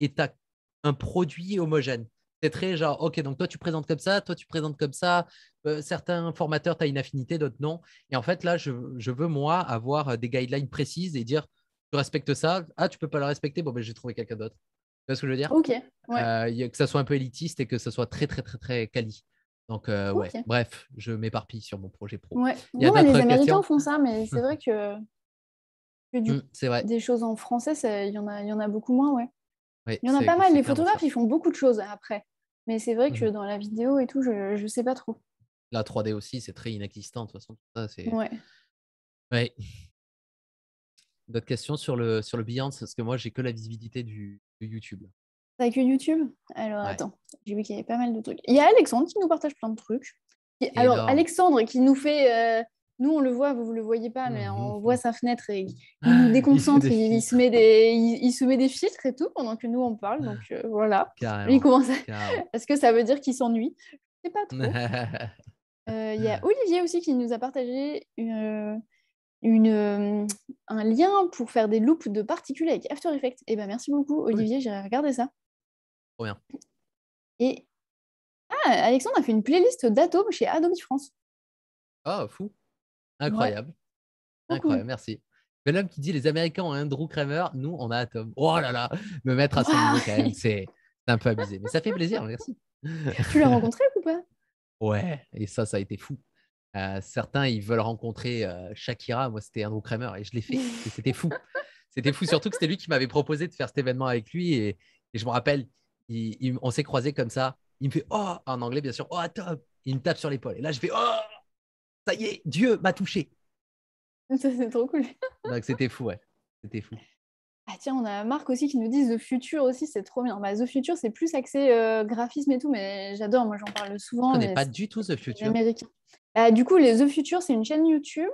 et tu as un produit homogène. C'est très genre, ok, donc toi tu présentes comme ça, toi tu présentes comme ça. Euh, certains formateurs, tu as une affinité, d'autres non. Et en fait, là, je, je, veux moi avoir euh, des guidelines précises et dire, tu respectes ça, ah, tu peux pas le respecter, bon, ben j'ai trouvé quelqu'un d'autre. Tu vois ce que je veux dire Ok. Euh, que ça soit un peu élitiste et que ça soit très, très, très, très quali. Donc, ouais, bref, je m'éparpille sur mon projet pro. Ouais. Il les Américains font ça, mais c'est mmh. vrai que, mmh, vrai. des choses en français, il y, en a, il y en a beaucoup moins, ouais. il y en a pas mal. Les photographes, ils font beaucoup de choses après. Mais c'est vrai que mmh. dans la vidéo et tout, je ne sais pas trop. La 3D aussi, c'est très inexistant de toute façon. Ça, c'est... Ouais. D'autres questions sur le, sur le Beyond Parce que moi, j'ai que la visibilité du, YouTube. T'as que YouTube Alors attends, j'ai vu qu'il y avait pas mal de trucs. Il y a Alexandre qui nous partage plein de trucs. alors, ben Alexandre qui nous fait euh, nous, on le voit, vous ne le voyez pas, mais mhm, on voit sa fenêtre et il nous ah, déconcentre, il, se met des, il, des filtres et tout pendant que nous, on parle. Donc ah, euh, voilà. Il commence Est-ce que ça veut dire qu'il s'ennuie Je sais pas trop. Euh, il y a ah. Olivier aussi qui nous a partagé euh, un lien pour faire des loops de particules avec After Effects. eh ben, merci beaucoup, Olivier, J'ai j'irai regarder ça. Trop bien. Et ah, Alexandre a fait une playlist d'atomes chez Adobe France. Ah, fou. Incroyable. Incroyable, merci. merci. l'homme qui dit les Américains ont Andrew Kramer, nous on a Tom. Oh là là, me mettre à son niveau quand même, c'est un peu abusé. Mais ça fait plaisir, merci. Tu l'as rencontré ou pas Ouais, et ça, ça a été fou. Euh, certains, ils veulent rencontrer euh, Shakira. Moi, c'était Andrew Kramer et je l'ai fait. C'était fou. c'était fou, surtout que c'était lui qui m'avait proposé de faire cet événement avec lui. Et, je me rappelle, on s'est croisés comme ça. Il me fait Oh, en anglais, bien sûr, Oh, Atom. Il me tape sur l'épaule. Et là, je fais Oh ça y est, Dieu m'a touché. c'est trop cool. c'était fou, ouais. C'était fou. Ah tiens, on a Marc aussi qui nous dit The Future aussi, c'est trop bien. Bah, The Future, c'est plus axé euh, graphisme et tout, mais j'adore, moi j'en parle souvent. Je connais pas du tout The Future. Américain. Bah, du coup, les The Future, c'est une chaîne YouTube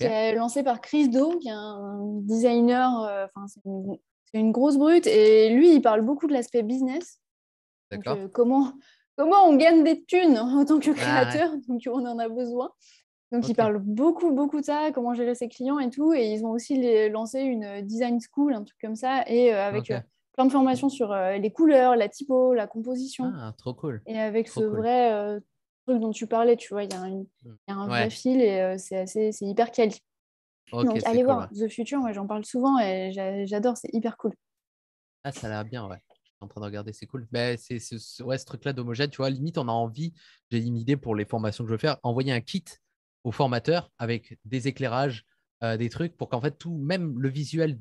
est lancée par Chris Doe, qui est un designer, euh, enfin c'est une, grosse brute, et lui, il parle beaucoup de l'aspect business. D'accord. Euh, comment, comment on gagne des thunes en tant que créateur. Donc, on en a besoin. Donc, ils parlent beaucoup, beaucoup de ça, comment gérer ses clients et tout. Et ils ont aussi lancé une euh, design school, un truc comme ça, et euh, avec euh, plein de formations sur les couleurs, la typo, la composition. Ah, trop cool. Et avec ce vrai truc dont tu parlais, tu vois, il y, a un vrai fil et c'est c'est hyper quali. Donc, allez voir The Future, moi j'en parle souvent et j'adore, c'est hyper cool. Ah, ça a l'air bien, ouais en train de regarder, c'est cool. mais c'est ce truc-là d'homogène, tu vois, limite, on a envie, j'ai une idée pour les formations que je veux faire, envoyer un kit au formateur avec des éclairages, euh, des trucs, pour qu'en fait, tout, même le visuel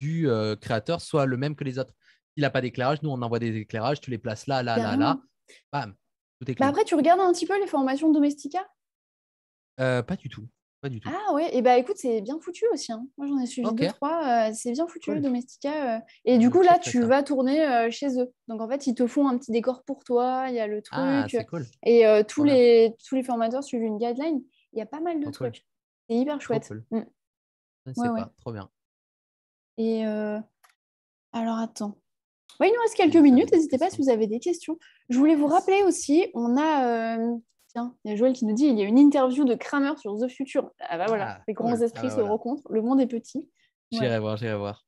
du euh, créateur soit le même que les autres. il n'a pas d'éclairage, nous, on envoie des éclairages, tu les places là, là, là, là, bam, bah, après, tu regardes un petit peu les formations Domestica euh, Pas du tout du tout. Ah ouais, et bah écoute, c'est bien foutu aussi. Hein. Moi j'en ai suivi deux, trois. Euh, c'est bien foutu, le Domestica. Euh, et du mmh, coup, là, tu vas tourner euh, chez eux. Donc en fait, ils te font un petit décor pour toi, il y a le ah, truc. Et tous, les, tous les formateurs suivent une guideline. Il y a pas mal de trucs. C'est hyper chouette. Mmh. Trop pas. Trop bien. Et alors attends. Ouais, il nous reste quelques minutes. N'hésitez pas si vous avez des questions. Je voulais vous rappeler aussi, on a tiens, il y a Joël qui nous dit qu'il y a une interview de Kramer sur The Future. Ah bah voilà, ah, les grands esprits ah bah se rencontrent, le monde est petit. J'irai voir, j'irai voir.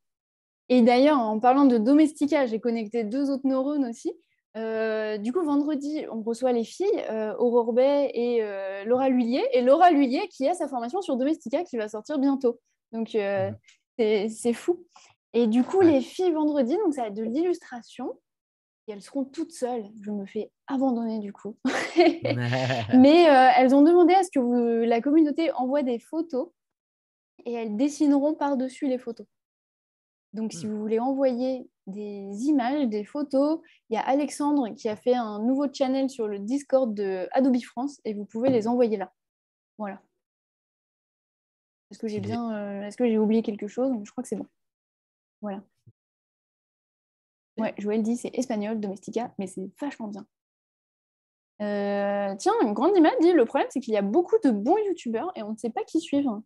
Et d'ailleurs, en parlant de domestica, j'ai connecté deux autres neurones aussi. Euh, du coup, vendredi, on reçoit les filles, euh, Aurore Bay et euh, Laura Lullier. Et Laura Lullier qui a sa formation sur Domestica qui va sortir bientôt. Donc, mhm. c'est fou. Et du coup, les filles, vendredi, donc ça va être de l'illustration. Et elles seront toutes seules. Je me fais abandonner du coup. Mais euh, elles ont demandé à ce que la communauté envoie des photos et elles dessineront par-dessus les photos. Donc, si hmm. vous voulez envoyer des images, des photos, il y a Alexandre qui a fait un nouveau channel sur le Discord de Adobe France et vous pouvez les envoyer là. Voilà. Est-ce que j'ai bien, euh, est-ce que j'ai oublié quelque chose Je crois que c'est bon. Voilà. Ouais, Joël dit c'est espagnol, domestica, mais c'est vachement bien. Euh, tiens, une grande image dit le problème c'est qu'il y a beaucoup de bons youtubeurs et on ne sait pas qui suivre.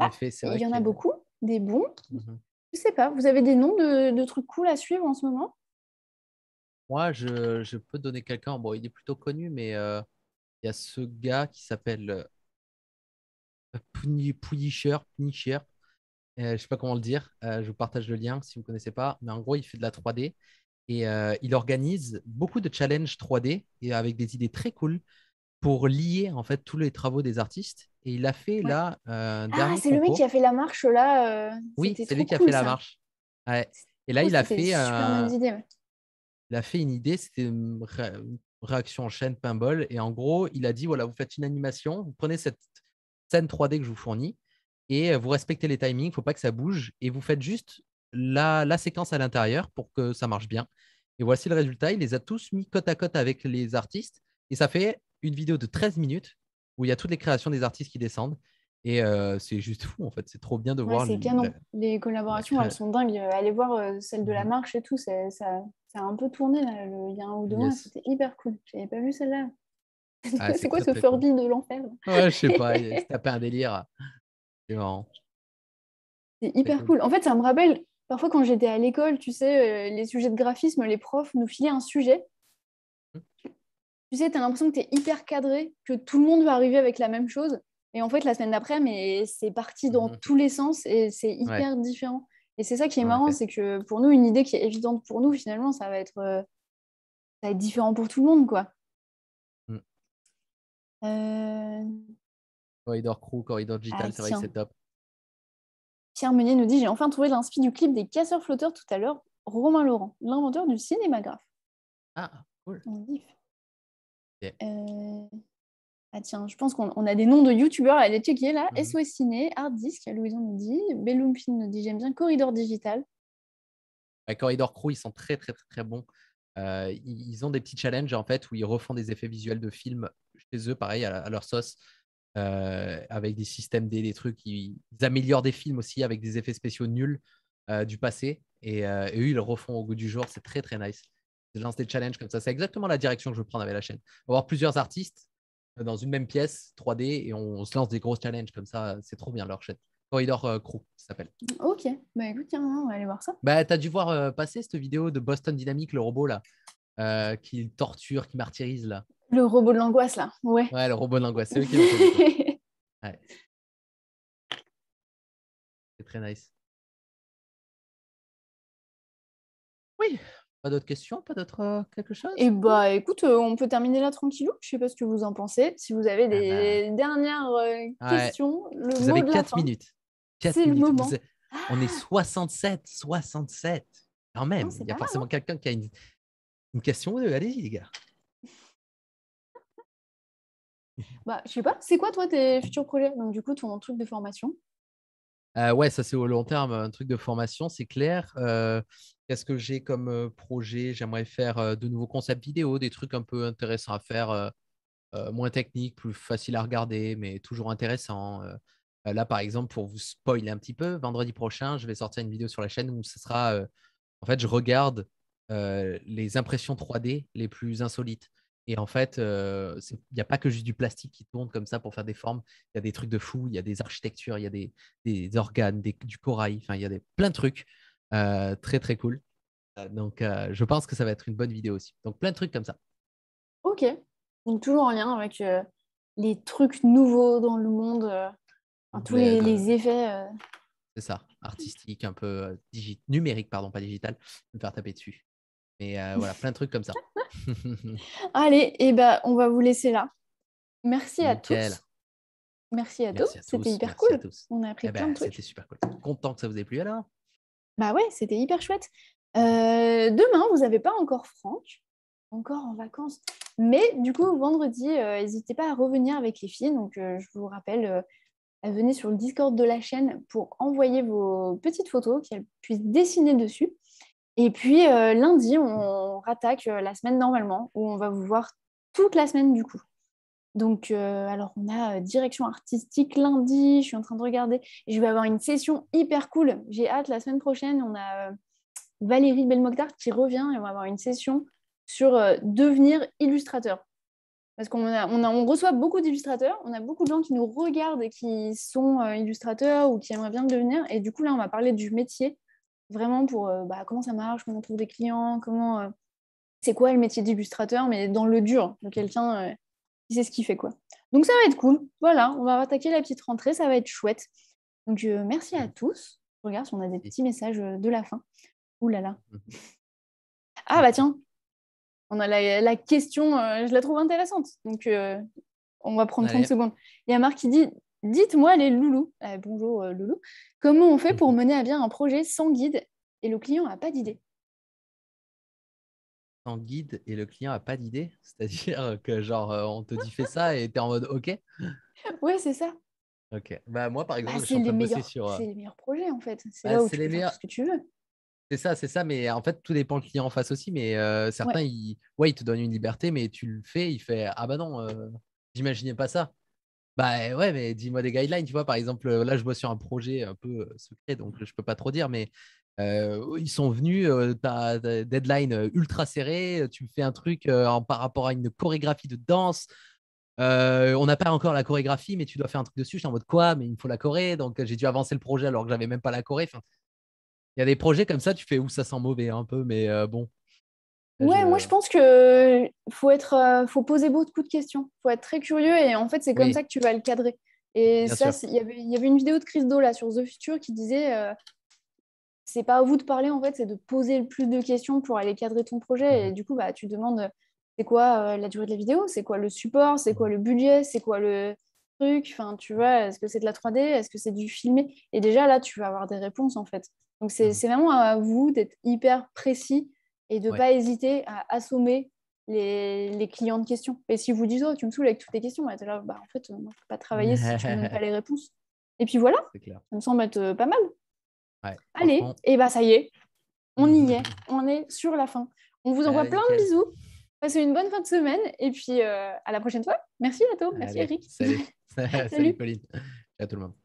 Ah, il y en a beaucoup, des bons. Je mhm. Je sais pas, vous avez des noms de, trucs cool à suivre en ce moment Moi, je, peux donner quelqu'un. Bon, il est plutôt connu, mais euh, il y a ce gars qui s'appelle euh, Punisher, Punisher, euh, je ne sais pas comment le dire. Euh, je vous partage le lien si vous ne connaissez pas. Mais en gros, il fait de la 3D et euh, il organise beaucoup de challenges 3D et avec des idées très cool pour lier en fait tous les travaux des artistes. Et il a fait là. ah, c'est lui qui a fait la marche là. oui, c'est lui qui a fait la marche. Et là, il a fait. Il a fait une idée, c'était une réaction en chaîne pinball. Et en gros, il a dit voilà, vous faites une animation, vous prenez cette scène 3D que je vous fournis, et vous respectez les timings, il ne faut pas que ça bouge, et vous faites juste la, séquence à l'intérieur pour que ça marche bien. Et voici le résultat, il les a tous mis côte à côte avec les artistes, et ça fait une vidéo de 13 minutes où il y a toutes les créations des artistes qui descendent. Et c'est juste fou, en fait. C'est trop bien de voir. C'est les... collaborations, elles sont dingues. Allez voir celle de mmh la marche et tout. Ça, a un peu tourné, là, il y a un ou deux mois. C'était hyper cool. J'avais pas vu celle-là. Ah, c'est quoi ce Furby de l'enfer Ouais, je sais pas. tapé un délire. C'est hyper cool. En fait, ça me rappelle parfois quand j'étais à l'école, tu sais, euh, les sujets de graphisme, les profs nous filaient un sujet. Mmh. Tu sais, tu as l'impression que tu es hyper cadré, que tout le monde va arriver avec la même chose. Et en fait, la semaine d'après, mais c'est parti dans mmh. tous les sens et c'est hyper différent. Et c'est ça qui est marrant, c'est que pour nous, une idée qui est évidente pour nous, finalement, ça va être, euh, être différent pour tout le monde, quoi. Mmh. Euh, Corridor Crew, Corridor Digital, c'est vrai top. Pierre Meunier nous dit J'ai enfin trouvé l'inspi du clip des Casseurs Flotteurs tout à l'heure, Romain Laurent, l'inventeur du cinémagraphe. Ah, cool. Euh, ah, tiens, je pense qu'on a des noms de youtubeurs à aller checker là. SOS mhm. Ciné, Hard Disk, Louison nous dit, Bellumpin nous dit J'aime bien Corridor Digital. Corridor Crew, ils sont très, très, très, très bons. Euh, ils ont des petits challenges en fait où ils refont des effets visuels de films chez eux, pareil, à leur sauce. Euh, avec des systèmes, des, des trucs. Ils, améliorent des films aussi avec des effets spéciaux nuls euh, du passé. Euh, et, eux, ils le refont au goût du jour. C'est très, très nice. Je lance des challenges comme ça. C'est exactement la direction que je veux prendre avec la chaîne. voir plusieurs artistes dans une même pièce 3D et on, se lance des gros challenges comme ça. C'est trop bien leur chaîne. Corridor Crew, ça s'appelle. Ok, bah écoute, tiens, on va aller voir ça. Bah, t'as dû voir passer cette vidéo de Boston Dynamics, le robot là, euh, qui torture, qui martyrise là. Le robot de l'angoisse, là. Ouais. Ouais, le robot de l'angoisse. C'est lui qui ouais. C'est très nice. Oui. Pas d'autres questions Pas d'autres euh, quelque chose Eh bah, écoute, euh, on peut terminer là tranquillou. Je sais pas ce que vous en pensez. Si vous avez ah des bah. dernières euh, questions, le vous mot avez 4 minutes. C'est Le moment. On est 67, 67. Quand ah, même, il y a forcément hein. quelqu'un qui a une, une question. Allez-y, les gars. Bah, je sais pas, c'est quoi toi tes futurs projets Donc, du coup, ton truc de formation euh, Ouais, ça c'est au long terme, un truc de formation, c'est clair. Euh, qu'est-ce que j'ai comme euh, projet J'aimerais faire euh, de nouveaux concepts vidéo, des trucs un peu intéressants à faire, moins techniques, plus faciles à regarder, mais toujours intéressants. là, par exemple, pour vous spoiler un petit peu, vendredi prochain, je vais sortir une vidéo sur la chaîne où ce sera. en fait, je regarde les impressions 3D les plus insolites. Et en fait, euh, il n'y a pas que juste du plastique qui tourne comme ça pour faire des formes. Il y a des trucs de fou, il y a des architectures, il y a des, organes, des, du corail, enfin, il y a des, plein de trucs euh, très très cool. Euh, donc, je pense que ça va être une bonne vidéo aussi. Donc, plein de trucs comme ça. Ok. Donc, toujours en lien avec les trucs nouveaux dans le monde, tous les, effets. C'est ça, artistique, un peu numérique, pardon, pas digital. me faire taper dessus. Mais euh, voilà, plein de trucs comme ça. Allez, et eh ben, on va vous laisser là. Merci à tous. Merci à tous. C'était hyper cool. On a appris eh ben, plein de trucs. C'était super cool. Content que ça vous ait plu alors. Bah ouais, c'était hyper chouette. Euh, demain, vous n'avez pas encore Franck, encore en vacances. Mais du coup, vendredi, euh, n'hésitez pas à revenir avec les filles. Donc, je vous rappelle, venez sur le Discord de la chaîne pour envoyer vos petites photos qu'elles puissent dessiner dessus. Et puis euh, lundi, on rattaque euh, la semaine normalement, où on va vous voir toute la semaine du coup. Donc, euh, alors on a direction artistique lundi, je suis en train de regarder, je vais avoir une session hyper cool. J'ai hâte, la semaine prochaine, on a Valérie Belmokhtar qui revient et on va avoir une session sur devenir illustrateur. Parce qu'on on, reçoit beaucoup d'illustrateurs, on a beaucoup de gens qui nous regardent et qui sont illustrateurs ou qui aimeraient bien devenir. Et du coup, là, on va parler du métier vraiment pour euh, bah, comment ça marche, comment on trouve des clients, comment euh, c'est quoi le métier d'illustrateur, mais dans le dur, mmh. quelqu'un qui euh, sait ce qu'il fait quoi. Donc ça va être cool. Voilà, on va attaquer la petite rentrée, ça va être chouette. Donc merci à mmh. tous. regarde si on a des mmh. petits messages de la fin. Ouh là là. Ah bah tiens, on a la, question, je la trouve intéressante. Donc, on va prendre 30 secondes. Il y a Marc qui dit Dites-moi les loulous, euh, bonjour euh, comment on fait pour mhm. mener à bien un projet sans guide et le client n'a pas d'idée Sans guide et le client n'a pas d'idée C'est-à-dire que genre euh, on te dit fais ça et tu es en mode ok Oui, c'est ça. Ok. Bah, moi par bah, exemple, en train de bosser sur, les meilleurs projets en fait. C'est bah, là où ce que tu veux. C'est ça, c'est ça, mais en fait, tout dépend le client en face aussi. Mais certains, Ils... Ouais, ils te donnent une liberté, mais tu le fais, il fait Ah bah non, j'imaginais pas ça. Bah ouais, mais dis-moi des guidelines, tu vois. Par exemple, là, je vois sur un projet un peu secret, donc je peux pas trop dire, mais ils sont venus, t'as t'as deadline ultra serré, tu me fais un truc par rapport à une chorégraphie de danse. on n'a pas encore la chorégraphie, mais tu dois faire un truc dessus. je suis en mode quoi Mais il me faut la choré, donc j'ai dû avancer le projet alors que j'avais même pas la choré. il y a des projets comme ça, tu fais où ça sent mauvais un peu, mais bon, Ouais, moi je pense que faut être, euh, faut poser beaucoup de questions, faut être très curieux et en fait c'est comme ça que tu vas le cadrer. Et il y, avait, une vidéo de Chris Do là sur The Future qui disait euh, c'est pas à vous de parler en fait, c'est de poser le plus de questions pour aller cadrer ton projet. Mmh et du coup, bah, tu demandes euh, c'est quoi la durée de la vidéo, c'est quoi le support, c'est mmh quoi le budget, c'est quoi le truc, enfin tu vois, est-ce que c'est de la 3D, est-ce que c'est du filmé Et déjà là, tu vas avoir des réponses en fait. Donc c'est mmh vraiment à vous d'être hyper précis et de ne pas hésiter à assommer les, clients de questions. Et si vous dites oh, tu me saoules avec toutes tes questions, là, bah, en fait, euh, moi, ne peux pas travailler si tu ne pas les réponses. Et puis voilà, ça me semble être pas mal. Allez, et eh bah ça y est, on y est, on est sur la fin. On vous envoie eh, plein de bisous. Passez une bonne fin de semaine et puis euh, à la prochaine fois. Merci à toi, merci Eric. Salut. salut. salut Pauline. À tout le monde.